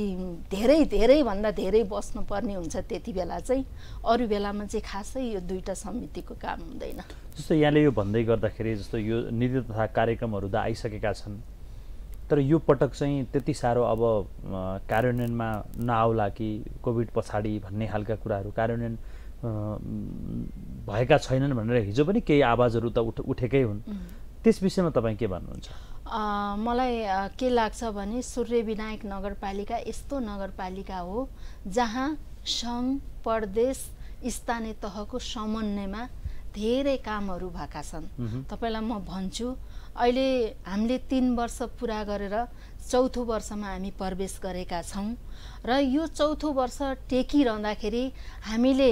धेरै धेरैभन्दा धेरै बस्नुपर्ने हुन्छ त्यति बेला चाहिँ अरू बेलामा चाहिँ खासै यो दुईवटा समितिको काम हुँदैन जस्तो यहाँले यो भन्दै गर्दाखेरि जस्तो यो नीति तथा कार्यक्रमहरू त आइसकेका छन् तर यो पटक चाहिँ त्यति साह्रो अब कार्यान्वयनमा नआउला कि कोभिड पछाडि भन्ने खालका कुराहरू कार्यान्वयन भएका छैनन् भनेर हिजो पनि केही आवाजहरू त उठ उठेकै हुन् त्यस विषयमा तपाईँ के भन्नुहुन्छ मलाई के लाग्छ भने सूर्यविनायक नगरपालिका यस्तो नगरपालिका हो जहाँ सङ्घ प्रदेश स्थानीय तहको समन्वयमा धेरै कामहरू भएका छन् तपाईँलाई म भन्छु अहिले हामीले तिन वर्ष पुरा गरेर चौथो वर्षमा हामी प्रवेश गरेका छौँ र यो चौथो वर्ष टेकिरहँदाखेरि हामीले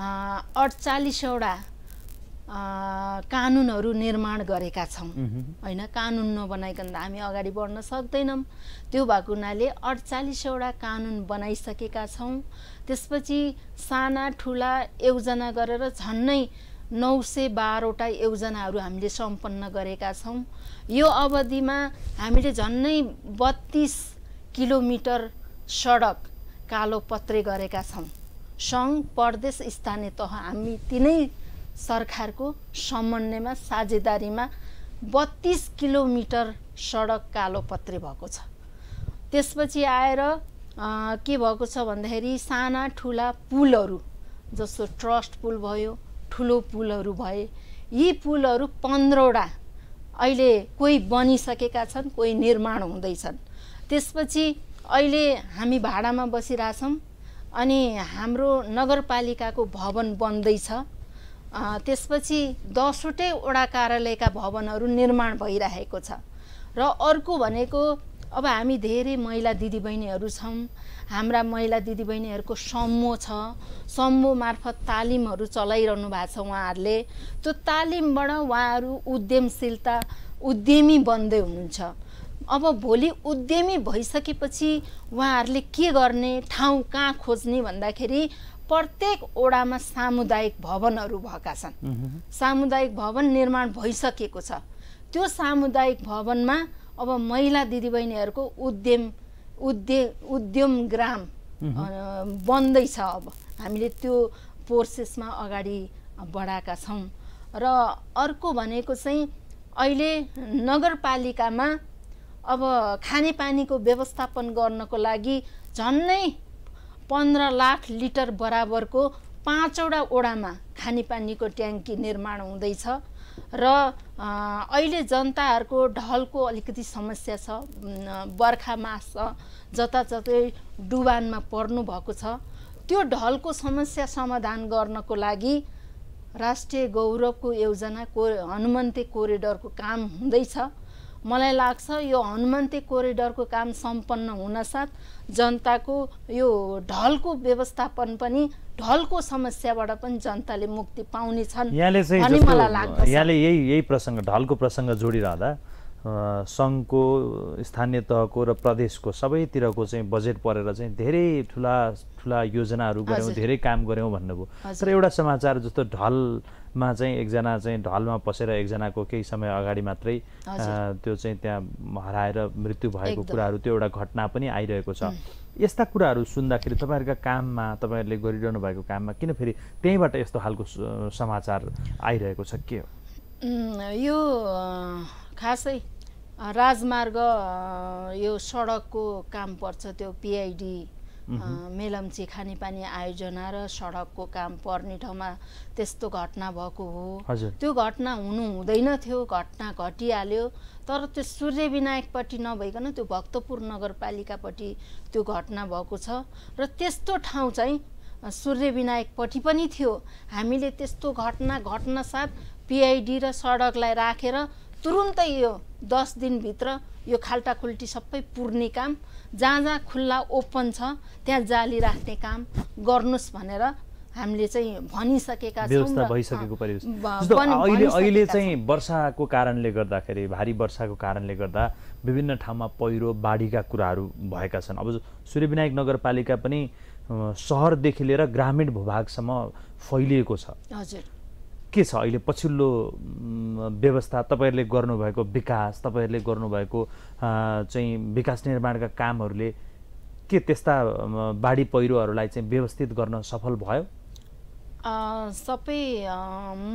अडचालिसवटा कानुनहरू निर्माण गरेका छौँ होइन कानुन नबनाइकन त हामी अगाडि बढ्न सक्दैनौँ त्यो भएको हुनाले अडचालिसवटा कानुन बनाइसकेका छौँ त्यसपछि साना ठुला योजना गरेर झन्नै नौ सय बाह्रवटा योजनाहरू हामीले सम्पन्न गरेका छौँ यो अवधिमा हामीले झन्नै बत्तिस किलोमिटर सडक कालो पत्रे गरेका छौँ सङ्घ प्रदेश स्थानीय तह हामी तिनै सरकारको समन्वयमा साझेदारीमा बत्तिस किलोमिटर सडक कालो पत्रे भएको छ त्यसपछि आएर के भएको छ भन्दाखेरि साना ठुला पुलहरू जस्तो ट्रस्ट पुल भयो ठुलो पुलहरू भए यी पुलहरू पन्ध्रवटा अहिले कोही बनिसकेका छन् कोही निर्माण हुँदैछन् त्यसपछि अहिले हामी भाडामा बसिरहेछौँ अनि हाम्रो नगरपालिकाको भवन बन्दैछ त्यसपछि दसवटै वडा कार्यालयका भवनहरू निर्माण भइरहेको छ र अर्को भनेको अब हामी धेरै महिला दिदीबहिनीहरू छौँ हाम्रा महिला दिदीबहिनीहरूको समूह छ समूह मार्फत तालिमहरू चलाइरहनु भएको छ उहाँहरूले त्यो तालिमबाट उहाँहरू उद्यमशीलता उद्यमी बन्दै हुनुहुन्छ अब भोलि उद्यमी भइसकेपछि उहाँहरूले के गर्ने ठाउँ कहाँ खोज्ने भन्दाखेरि प्रत्येक ओडामा सामुदायिक भवनहरू भएका छन् सामुदायिक भवन निर्माण भइसकेको छ त्यो सामुदायिक भवनमा अब महिला दिदीबहिनीहरूको उद्यम उद्यम उद्यम ग्राम बन्दैछ अब हामीले त्यो प्रोसेसमा अगाडि बढाएका छौँ र अर्को भनेको चाहिँ अहिले नगरपालिकामा अब खानेपानीको व्यवस्थापन गर्नको लागि झन्नै पन्ध्र लाख लिटर बराबरको पाँचवटा ओडामा खानेपानीको ट्याङ्की निर्माण हुँदैछ र अहिले जनताहरूको ढलको अलिकति समस्या छ छ जताततै डुबानमा पर्नुभएको छ त्यो ढलको समस्या समाधान गर्नको लागि राष्ट्रिय गौरवको योजना को हनुमन्ते कोरिडोरको काम हुँदैछ मलाई लाग्छ यो हनुमन्ती कोरिडोरको काम सम्पन्न हुनसाथ जनताको यो ढलको व्यवस्थापन पनि ढलको समस्याबाट पनि जनताले मुक्ति पाउने छन् यहाँले यही यही प्रसङ्ग ढलको प्रसङ्ग जोडिरहँदा सङ्घको स्थानीय तहको र प्रदेशको सबैतिरको चाहिँ बजेट परेर चाहिँ धेरै ठुला ठुला योजनाहरू गऱ्यौँ धेरै काम गऱ्यौँ भन्नुभयो तर एउटा समाचार जस्तो ढल मा चाहिँ एकजना चाहिँ ढलमा पसेर एकजनाको केही समय अगाडि मात्रै त्यो चाहिँ त्यहाँ हराएर मृत्यु भएको कुराहरू त्यो एउटा घटना पनि आइरहेको छ यस्ता कुराहरू सुन्दाखेरि तपाईँहरूका काममा तपाईँहरूले गरिरहनु भएको काममा किन फेरि त्यहीँबाट यस्तो खालको समाचार आइरहेको छ के हो यो खासै राजमार्ग यो सडकको काम पर्छ त्यो पिआइडी मेलम्ची खानेपानी आयोजना र सडकको काम पर्ने ठाउँमा त्यस्तो घटना भएको हो त्यो घटना हुनु हुँदैन थियो घटना घटिहाल्यो तर त्यो सूर्यविनायकपट्टि नभइकन त्यो भक्तपुर नगरपालिकापट्टि त्यो घटना भएको छ र त्यस्तो ठाउँ चाहिँ सूर्यविनायकपट्टि पनि थियो हामीले त्यस्तो घटना घटनासाथ पिआइडी र सडकलाई राखेर तुरुन्तै यो दस दिनभित्र यो खाल्टा खुल्टी सबै पुर्ने काम जहाँ जहाँ खुल्ला ओपन छ त्यहाँ जाली राख्ने काम गर्नुहोस् भनेर हामीले चाहिँ भनिसकेका व्यवस्था भइसकेको परिवेश अहिले अहिले चाहिँ वर्षाको कारणले गर्दाखेरि भारी वर्षाको कारणले गर्दा विभिन्न ठाउँमा पहिरो बाढीका कुराहरू भएका छन् अब सूर्यविनायक नगरपालिका पनि सहरदेखि लिएर ग्रामीण भूभागसम्म फैलिएको छ हजुर के छ अहिले पछिल्लो व्यवस्था तपाईँहरूले गर्नुभएको विकास तपाईँहरूले गर्नुभएको चाहिँ विकास निर्माणका कामहरूले के त्यस्ता बाढी पहिरोहरूलाई चाहिँ व्यवस्थित गर्न सफल भयो सबै म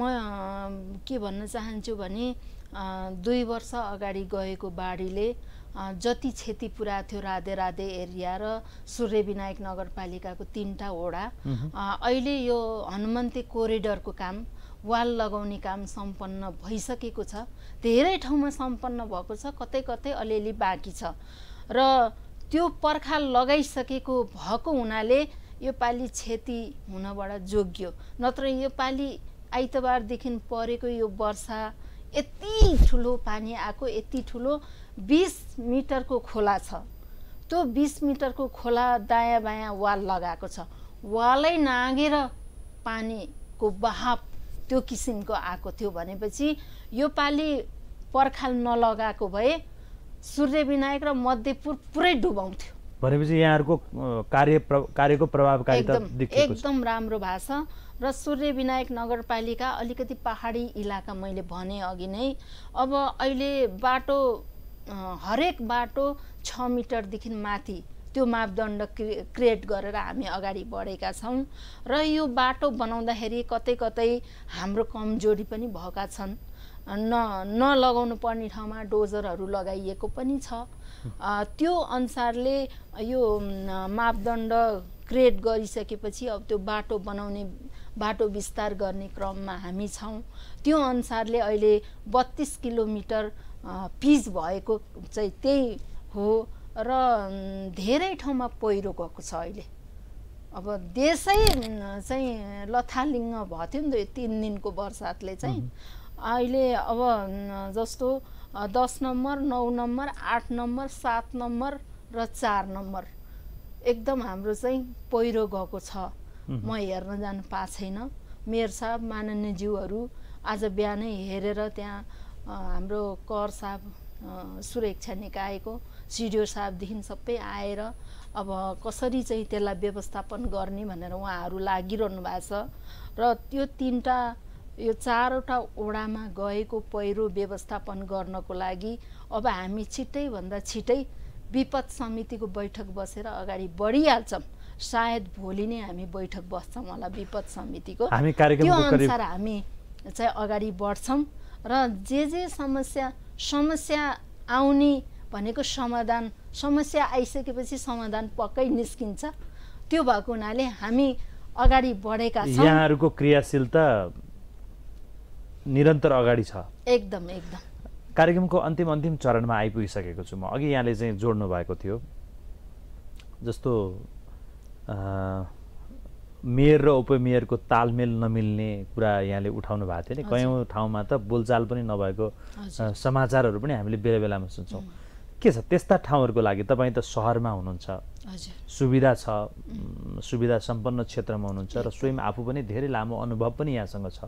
के भन्न चाहन्छु भने दुई वर्ष अगाडि गएको बाढीले जति क्षति पुरा थियो राधे राधे एरिया र सूर्यविनायक नगरपालिकाको तिनवटा वडा अहिले यो हनुमन्ती कोरिडरको काम वाल लगाउने काम सम्पन्न भइसकेको छ धेरै ठाउँमा सम्पन्न भएको छ कतै कतै अलिअलि बाँकी छ र त्यो पर्खाल लगाइसकेको भएको हुनाले यो पालि क्षति हुनबाट जोग्यो नत्र यो पालि आइतबारदेखि परेको यो वर्षा यति ठुलो पानी आएको यति ठुलो बिस मिटरको खोला छ त्यो बिस मिटरको खोला दायाँ बायाँ वाल लगाएको छ वालै नागेर पानीको बहाव त्यो किसिमको आएको थियो भनेपछि यो योपालि पर्खाल नलगाएको भए सूर्यविनायक र मध्यपुर पुरै डुबाउँथ्यो भनेपछि यहाँहरूको कार्य प्र, कार्यको प्रभावकारिता एकदम राम्रो भएको छ र सूर्यविनायक नगरपालिका अलिकति पहाडी इलाका मैले भने अघि नै अब अहिले बाटो हरेक बाटो छ मिटरदेखि माथि त्यो मापदण्ड क्रि क्रिएट गरेर हामी अगाडि बढेका छौँ र यो बाटो बनाउँदाखेरि कतै कतै हाम्रो कमजोरी पनि भएका छन् न नलगाउनु पर्ने ठाउँमा डोजरहरू लगाइएको पनि छ त्यो अनुसारले यो मापदण्ड क्रिएट गरिसकेपछि अब त्यो बाटो बनाउने बाटो विस्तार गर्ने क्रममा हामी छौँ त्यो अनुसारले अहिले बत्तिस किलोमिटर पिज भएको चाहिँ त्यही हो र धेरै ठाउँमा पहिरो गएको छ अहिले अब देशै चाहिँ लथालिङ्ग भएको थियो नि त यो तिन दिनको बर्सातले चाहिँ अहिले अब जस्तो दस नम्बर नौ नम्बर आठ नम्बर सात नम्बर र चार नम्बर एकदम हाम्रो चाहिँ पहिरो गएको छ म हेर्न जानु पाएको छैन मेयर साहब माननीयज्यूहरू आज बिहानै हेरेर त्यहाँ हाम्रो कर साहब सुरक्षा निकायको सिडिओ साहबदेखि सबै आएर अब कसरी चाहिँ त्यसलाई व्यवस्थापन गर्ने भनेर उहाँहरू लागिरहनु भएको छ र त्यो तिनवटा यो चारवटा ओडामा गएको पहिरो व्यवस्थापन गर्नको लागि अब हामी छिट्टैभन्दा छिट्टै विपद समितिको बैठक बसेर अगाडि बढिहाल्छौँ सायद भोलि नै हामी बैठक बस्छौँ होला विपद समितिको त्यो अनुसार हामी चाहिँ अगाडि बढ्छौँ र जे जे समस्या समस्या आउने भनेको समाधान समस्या आइसकेपछि समाधान पक्कै निस्किन्छ त्यो भएको हुनाले हामी अगाडि बढेका छौँ यहाँहरूको क्रियाशीलता निरन्तर अगाडि छ एकदम एकदम कार्यक्रमको अन्तिम अन्तिम चरणमा आइपुगिसकेको छु म अघि यहाँले चाहिँ जोड्नु भएको थियो जस्तो मेयर र उपमेयरको तालमेल नमिल्ने कुरा यहाँले उठाउनु भएको थियो नि कयौँ ठाउँमा त बोलचाल पनि नभएको समाचारहरू पनि हामीले बेला बेलामा सुन्छौँ के छ त्यस्ता ठाउँहरूको लागि तपाईँ त सहरमा हुनुहुन्छ सुविधा छ सुविधा सम्पन्न क्षेत्रमा हुनुहुन्छ र स्वयं आफू पनि धेरै लामो अनुभव पनि यहाँसँग छ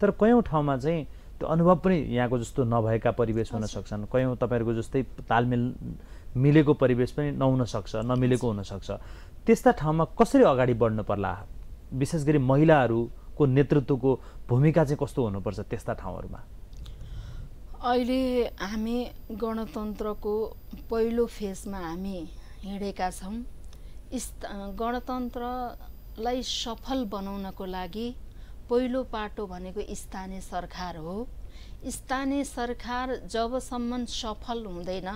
तर कयौँ ठाउँमा चाहिँ त्यो अनुभव पनि यहाँको जस्तो नभएका परिवेश हुन सक्छन् कयौँ तपाईँहरूको जस्तै तालमेल मिलेको परिवेश पनि नहुन सक्छ नमिलेको हुनसक्छ त्यस्ता ठाउँमा कसरी अगाडि बढ्नु पर्ला विशेष गरी महिलाहरूको नेतृत्वको भूमिका चाहिँ कस्तो हुनुपर्छ त्यस्ता ठाउँहरूमा अहिले हामी गणतन्त्रको पहिलो फेजमा हामी हिँडेका छौँ गणतन्त्रलाई सफल बनाउनको लागि पहिलो पाटो भनेको स्थानीय सरकार हो स्थानीय सरकार जबसम्म सफल हुँदैन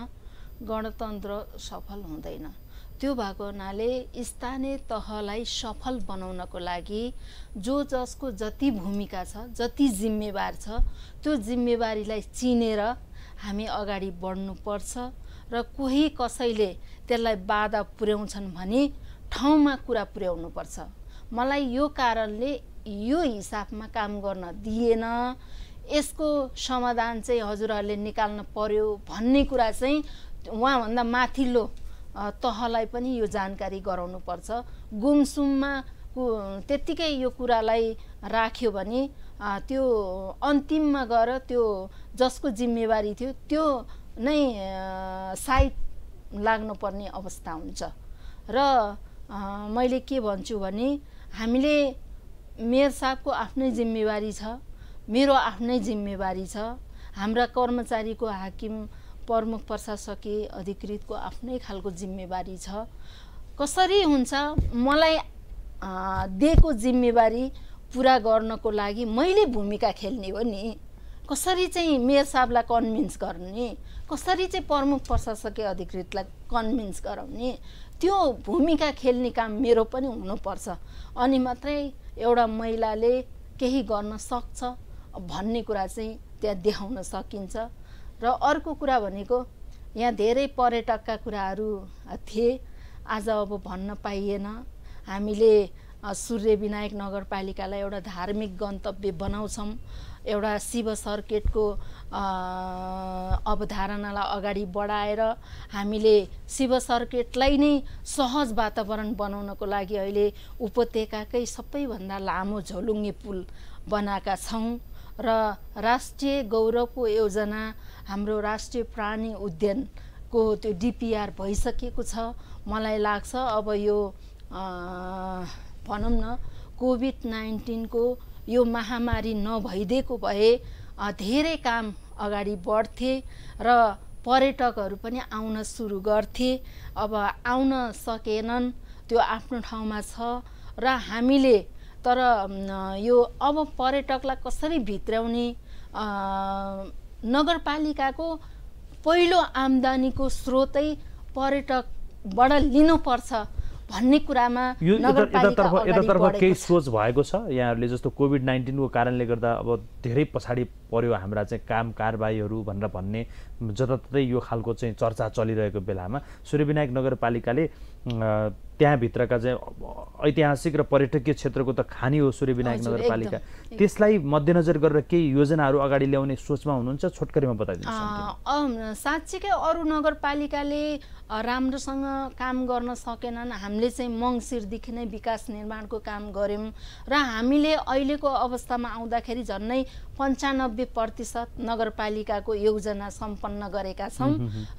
गणतन्त्र सफल हुँदैन त्यो भएको हुनाले स्थानीय तहलाई सफल बनाउनको लागि जो जसको जति भूमिका छ जति जिम्मेवार छ त्यो जिम्मेवारीलाई चिनेर हामी अगाडि बढ्नुपर्छ र कोही कसैले त्यसलाई बाधा पुर्याउँछन् भने ठाउँमा कुरा पुर्याउनुपर्छ मलाई यो कारणले यो हिसाबमा काम गर्न दिएन यसको समाधान चाहिँ हजुरहरूले निकाल्न पर्यो भन्ने कुरा चाहिँ उहाँभन्दा माथिल्लो तहलाई पनि यो जानकारी गराउनुपर्छ गुमसुममा त्यत्तिकै यो कुरालाई राख्यो भने त्यो अन्तिममा गएर त्यो जसको जिम्मेवारी थियो त्यो नै साइत लाग्नुपर्ने अवस्था हुन्छ र मैले के भन्छु भने हामीले मेयर साहबको आफ्नै जिम्मेवारी छ मेरो आफ्नै जिम्मेवारी छ हाम्रा कर्मचारीको हाकिम प्रमुख प्रशासकीय अधिकृतको आफ्नै खालको जिम्मेवारी छ कसरी हुन्छ मलाई दिएको जिम्मेवारी पुरा गर्नको लागि मैले भूमिका खेल्ने हो नि कसरी चाहिँ मेयर साहबलाई कन्भिन्स गर्ने कसरी चाहिँ प्रमुख प्रशासकीय अधिकृतलाई कन्भिन्स गराउने त्यो भूमिका खेल्ने काम मेरो पनि हुनुपर्छ अनि मात्रै एउटा महिलाले केही गर्न सक्छ भन्ने कुरा चाहिँ त्यहाँ देखाउन सकिन्छ र अर्को कुरा भनेको यहाँ धेरै पर्यटकका कुराहरू थिए आज अब भन्न पाइएन हामीले सूर्य विनायक नगरपालिकालाई एउटा धार्मिक गन्तव्य बनाउँछौँ एउटा शिव सर्किटको अवधारणालाई अगाडि बढाएर हामीले शिव सर्किटलाई नै सहज वातावरण बनाउनको लागि अहिले उपत्यकाकै सबैभन्दा लामो झोलुङ्गे पुल बनाएका छौँ र राष्ट्रिय गौरवको योजना हाम्रो राष्ट्रिय प्राणी उद्यानको त्यो डिपिआर भइसकेको छ मलाई लाग्छ अब यो भनौँ न कोभिड नाइन्टिनको यो महामारी नभइदिएको भए धेरै काम अगाडि बढ्थे र पर्यटकहरू पनि आउन सुरु गर्थे अब आउन सकेनन् त्यो आफ्नो ठाउँमा छ र हामीले तर यो अब पर्यटकलाई कसरी भित्राउने नगरपालिकाको पहिलो आम्दानीको स्रोतै पर्यटकबाट लिनुपर्छ भन्ने कुरामा यतातर्फ यतातर्फ केही सोच भएको छ यहाँहरूले जस्तो कोभिड नाइन्टिनको कारणले गर्दा अब धेरै पछाडि पर्यो हाम्रा चाहिँ काम कारबाहीहरू भनेर भन्ने जताततै यो खालको चाहिँ चर्चा चलिरहेको बेलामा सूर्यविनायक नगरपालिकाले त्यहाँभित्रका चाहिँ ऐतिहासिक र पर्यटकीय क्षेत्रको त खानी हो सूर्यविनायक नगरपालिका त्यसलाई मध्यनजर गरेर केही योजनाहरू अगाडि ल्याउने सोचमा हुनुहुन्छ छोटकरीमा बताइदिनु साँच्चीकै अरू नगरपालिकाले राम्रोसँग काम गर्न सकेनन् हामीले चाहिँ मङ्सिरदेखि नै विकास निर्माणको काम गऱ्यौँ र हामीले अहिलेको अवस्थामा आउँदाखेरि झन्नै पन्चानब्बे प्रतिशत नगरपालिकाको योजना सम्पन्न गरेका छौँ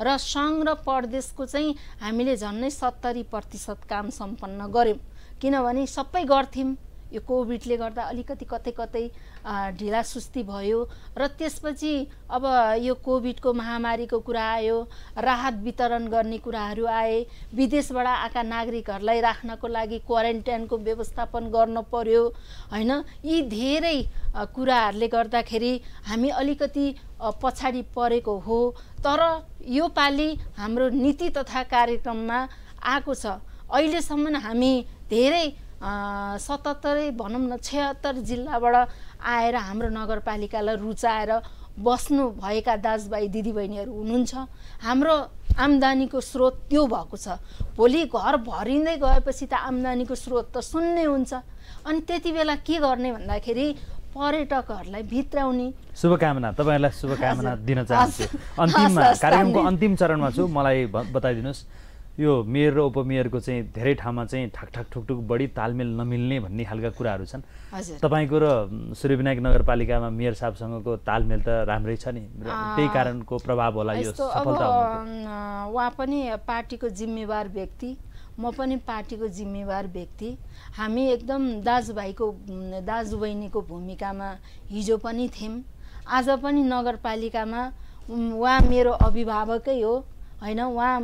र सङ्घ र प्रदेशको चाहिँ हामीले झन्नै सत्तरी प्रतिशत काम सम्पन्न गऱ्यौँ किनभने सबै गर्थ्यौँ यो कोभिडले गर्दा अलिकति कतै कतै ढिला सुस्ती भयो र त्यसपछि अब यो कोभिडको महामारीको कुरा आयो राहत वितरण गर्ने कुराहरू आए विदेशबाट आएका नागरिकहरूलाई राख्नको लागि क्वारेन्टाइनको व्यवस्थापन गर्न पर्यो होइन यी धेरै कुराहरूले गर्दाखेरि हामी अलिकति पछाडि परेको हो तर यो योपालि हाम्रो नीति तथा कार्यक्रममा आएको छ अहिलेसम्म हामी धेरै सतहत्तरै भनौँ न छत्तर जिल्लाबाट आएर हाम्रो नगरपालिकालाई रुचाएर बस्नुभएका दाजुभाइ दिदीबहिनीहरू हुनुहुन्छ हाम्रो आम्दानीको स्रोत त्यो भएको छ भोलि घर भरिँदै गएपछि त आम्दानीको स्रोत त सुन्ने हुन्छ अनि त्यति बेला के गर्ने भन्दाखेरि पर्यटकहरूलाई भित्राउने शुभकामना तपाईँहरूलाई शुभकामना दिन चाहन्छु अन्तिममा कार्यक्रमको अन्तिम चरणमा छु मलाई बताइदिनुहोस् यो मेयर र उपमेयरको चाहिँ धेरै ठाउँमा चाहिँ ठाकठाक ठुकठुक बढी तालमेल नमिल्ने भन्ने खालका कुराहरू छन् तपाईँको र सूर्यविनायक नगरपालिकामा मेयर साहबसँगको तालमेल त राम्रै छ नि त्यही कारणको प्रभाव होला यो सफलता उहाँ पनि पार्टीको जिम्मेवार व्यक्ति म पनि पार्टीको जिम्मेवार व्यक्ति हामी एकदम दाजुभाइको दाजु बहिनीको भूमिकामा हिजो पनि थियौँ आज पनि नगरपालिकामा उहाँ मेरो अभिभावकै हो होइन उहाँ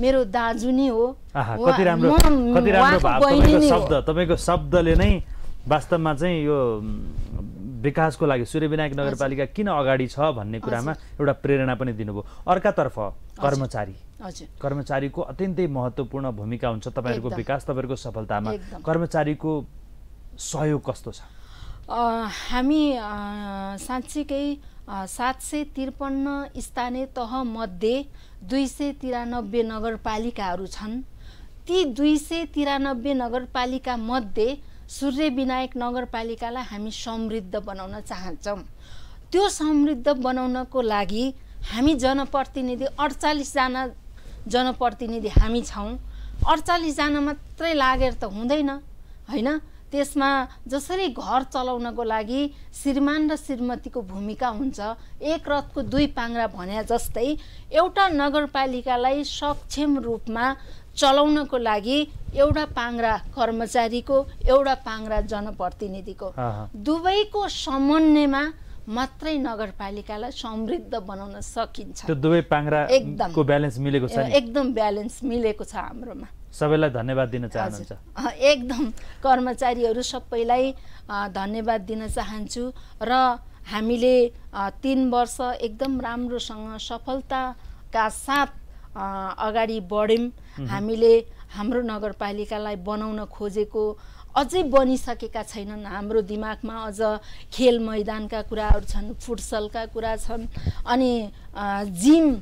मेरो दाजु नै हो कति राम्रो कति राम्रो तपाईँको शब्द तपाईँको शब्दले नै वास्तवमा चाहिँ यो विकासको लागि सूर्यविनायक नगरपालिका किन अगाडि छ भन्ने कुरामा एउटा प्रेरणा पनि दिनुभयो अर्कातर्फ कर्मचारी कर्मचारीको अत्यन्तै महत्त्वपूर्ण भूमिका हुन्छ तपाईँहरूको विकास तपाईँहरूको सफलतामा कर्मचारीको सहयोग कस्तो छ हामी साँच्चीकै सात सय त्रिपन्न स्थानीय तहमध्ये मध्ये दुई सय तिरानब्बे नगरपालिकाहरू छन् ती दुई सय तिरानब्बे नगरपालिका मध्ये सूर्य विनायक नगरपालिकालाई हामी समृद्ध बनाउन चाहन्छौँ त्यो समृद्ध बनाउनको लागि हामी जनप्रतिनिधि अडचालिसजना जनप्रतिनिधि हामी छौँ अडचालिसजना मात्रै लागेर त हुँदैन होइन त्यसमा जसरी घर चलाउनको लागि श्रीमान र श्रीमतीको भूमिका हुन्छ एक रथको दुई पाङ्रा भने जस्तै एउटा नगरपालिकालाई सक्षम रूपमा चलाउनको लागि एउटा पाङ्रा कर्मचारीको एउटा पाङ्रा जनप्रतिनिधिको दुवैको समन्वयमा मात्रै नगरपालिकालाई समृद्ध बनाउन सकिन्छ दुवै पाङ्रा ब्यालेन्स मिलेको छ एकदम ब्यालेन्स मिलेको छ हाम्रोमा सबैलाई धन्यवाद दिन चाहनुहुन्छ एकदम कर्मचारीहरू सबैलाई धन्यवाद दिन चाहन्छु र हामीले तिन वर्ष एकदम राम्रोसँग सफलताका साथ अगाडि बढ्यौँ हामीले हाम्रो नगरपालिकालाई बनाउन खोजेको अझै बनिसकेका छैनन् हाम्रो दिमागमा अझ खेल मैदानका कुराहरू छन् फुटसलका कुरा छन् अनि जिम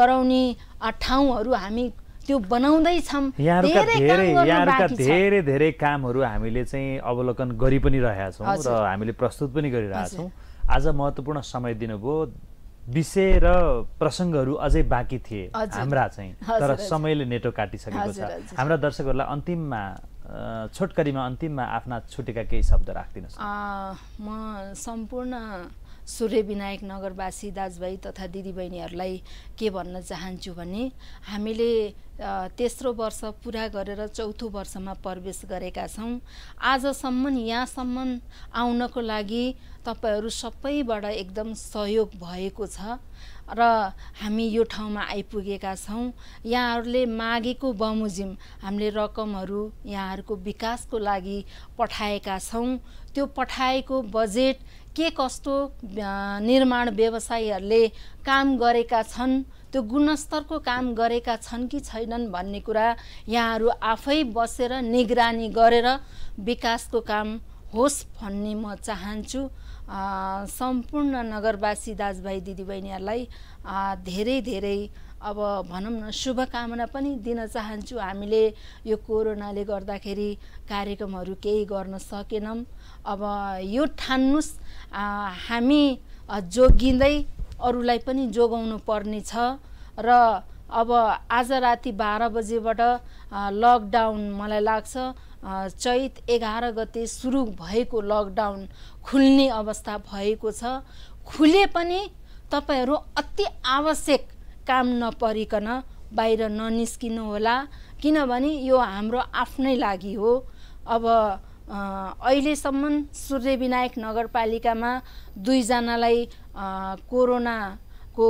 गराउने ठाउँहरू हामी त्यो बनाउँदै धेरै यहाँहरूका धेरै धेरै कामहरू हामीले चाहिँ अवलोकन गरि पनि रहेका छौँ र हामीले प्रस्तुत पनि गरिरहेका छौँ आज महत्त्वपूर्ण समय दिनुभयो विषय र प्रसङ्गहरू अझै बाँकी थिए हाम्रा चाहिँ तर समयले नेटो काटिसकेको छ हाम्रा दर्शकहरूलाई अन्तिममा छोटकरीमा अन्तिममा आफ्ना छुटेका केही शब्द राखिदिनुहोस् म सम्पूर्ण सूर्यविनायक नगरवासी दाजुभाइ तथा दिदीबहिनीहरूलाई के भन्न चाहन्छु भने हामीले तेस्रो वर्ष पुरा गरेर चौथो वर्षमा प्रवेश गरेका छौँ आजसम्म यहाँसम्म आउनको लागि तपाईँहरू सबैबाट एकदम सहयोग भएको छ र हामी यो ठाउँमा आइपुगेका छौँ यहाँहरूले मागेको बमोजिम हामीले रकमहरू यहाँहरूको विकासको लागि पठाएका छौँ त्यो पठाएको बजेट के कस्तो निर्माण व्यवसायीहरूले काम गरेका छन् त्यो गुणस्तरको काम गरेका छन् कि छैनन् भन्ने कुरा यहाँहरू आफै बसेर निगरानी गरेर विकासको काम होस् भन्ने म चाहन्छु सम्पूर्ण नगरवासी दाजुभाइ दिदीबहिनीहरूलाई धेरै धेरै अब भनौँ न शुभकामना पनि दिन चाहन्छु हामीले यो कोरोनाले गर्दाखेरि कार्यक्रमहरू केही गर्न सकेनौँ अब यो ठान्नुहोस् हामी जोगिँदै अरूलाई पनि जोगाउनु पर्ने छ र अब आज राति बाह्र बजेबाट लकडाउन मलाई लाग्छ चैत एघार गते सुरु भएको लकडाउन खुल्ने अवस्था भएको छ खुले पनि तपाईँहरू अति आवश्यक काम नपरिकन बाहिर ननिस्किनु होला किनभने यो हाम्रो आफ्नै लागि हो अब अहिलेसम्म सूर्यविनायक नगरपालिकामा दुईजनालाई कोरोनाको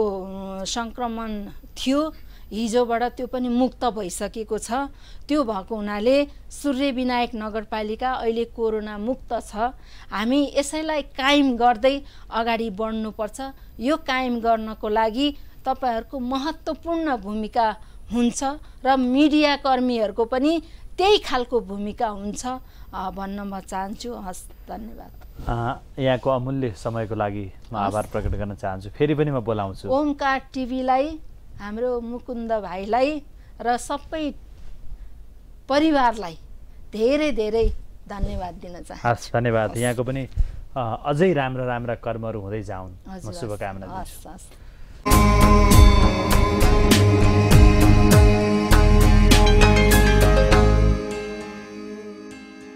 सङ्क्रमण थियो हिजोबाट त्यो पनि मुक्त भइसकेको छ त्यो भएको हुनाले सूर्यविनायक नगरपालिका अहिले कोरोना मुक्त छ हामी यसैलाई कायम गर्दै अगाडि बढ्नुपर्छ यो कायम गर्नको लागि तपाईँहरूको महत्त्वपूर्ण भूमिका हुन्छ र मिडिया कर्मीहरूको पनि त्यही खालको भूमिका हुन्छ भन्न म चाहन्छु हस् धन्यवाद यहाँको अमूल्य समयको लागि म आभार प्रकट गर्न चाहन्छु फेरि पनि म बोलाउँछु ओमकार टिभीलाई हाम्रो मुकुन्द भाइलाई र सबै परिवारलाई धेरै धेरै धन्यवाद दिन चाहन्छु हस् धन्यवाद यहाँको पनि अझै राम्रा राम्रा कर्महरू हुँदै जाउन् म शुभकामना दिन्छु Thank you.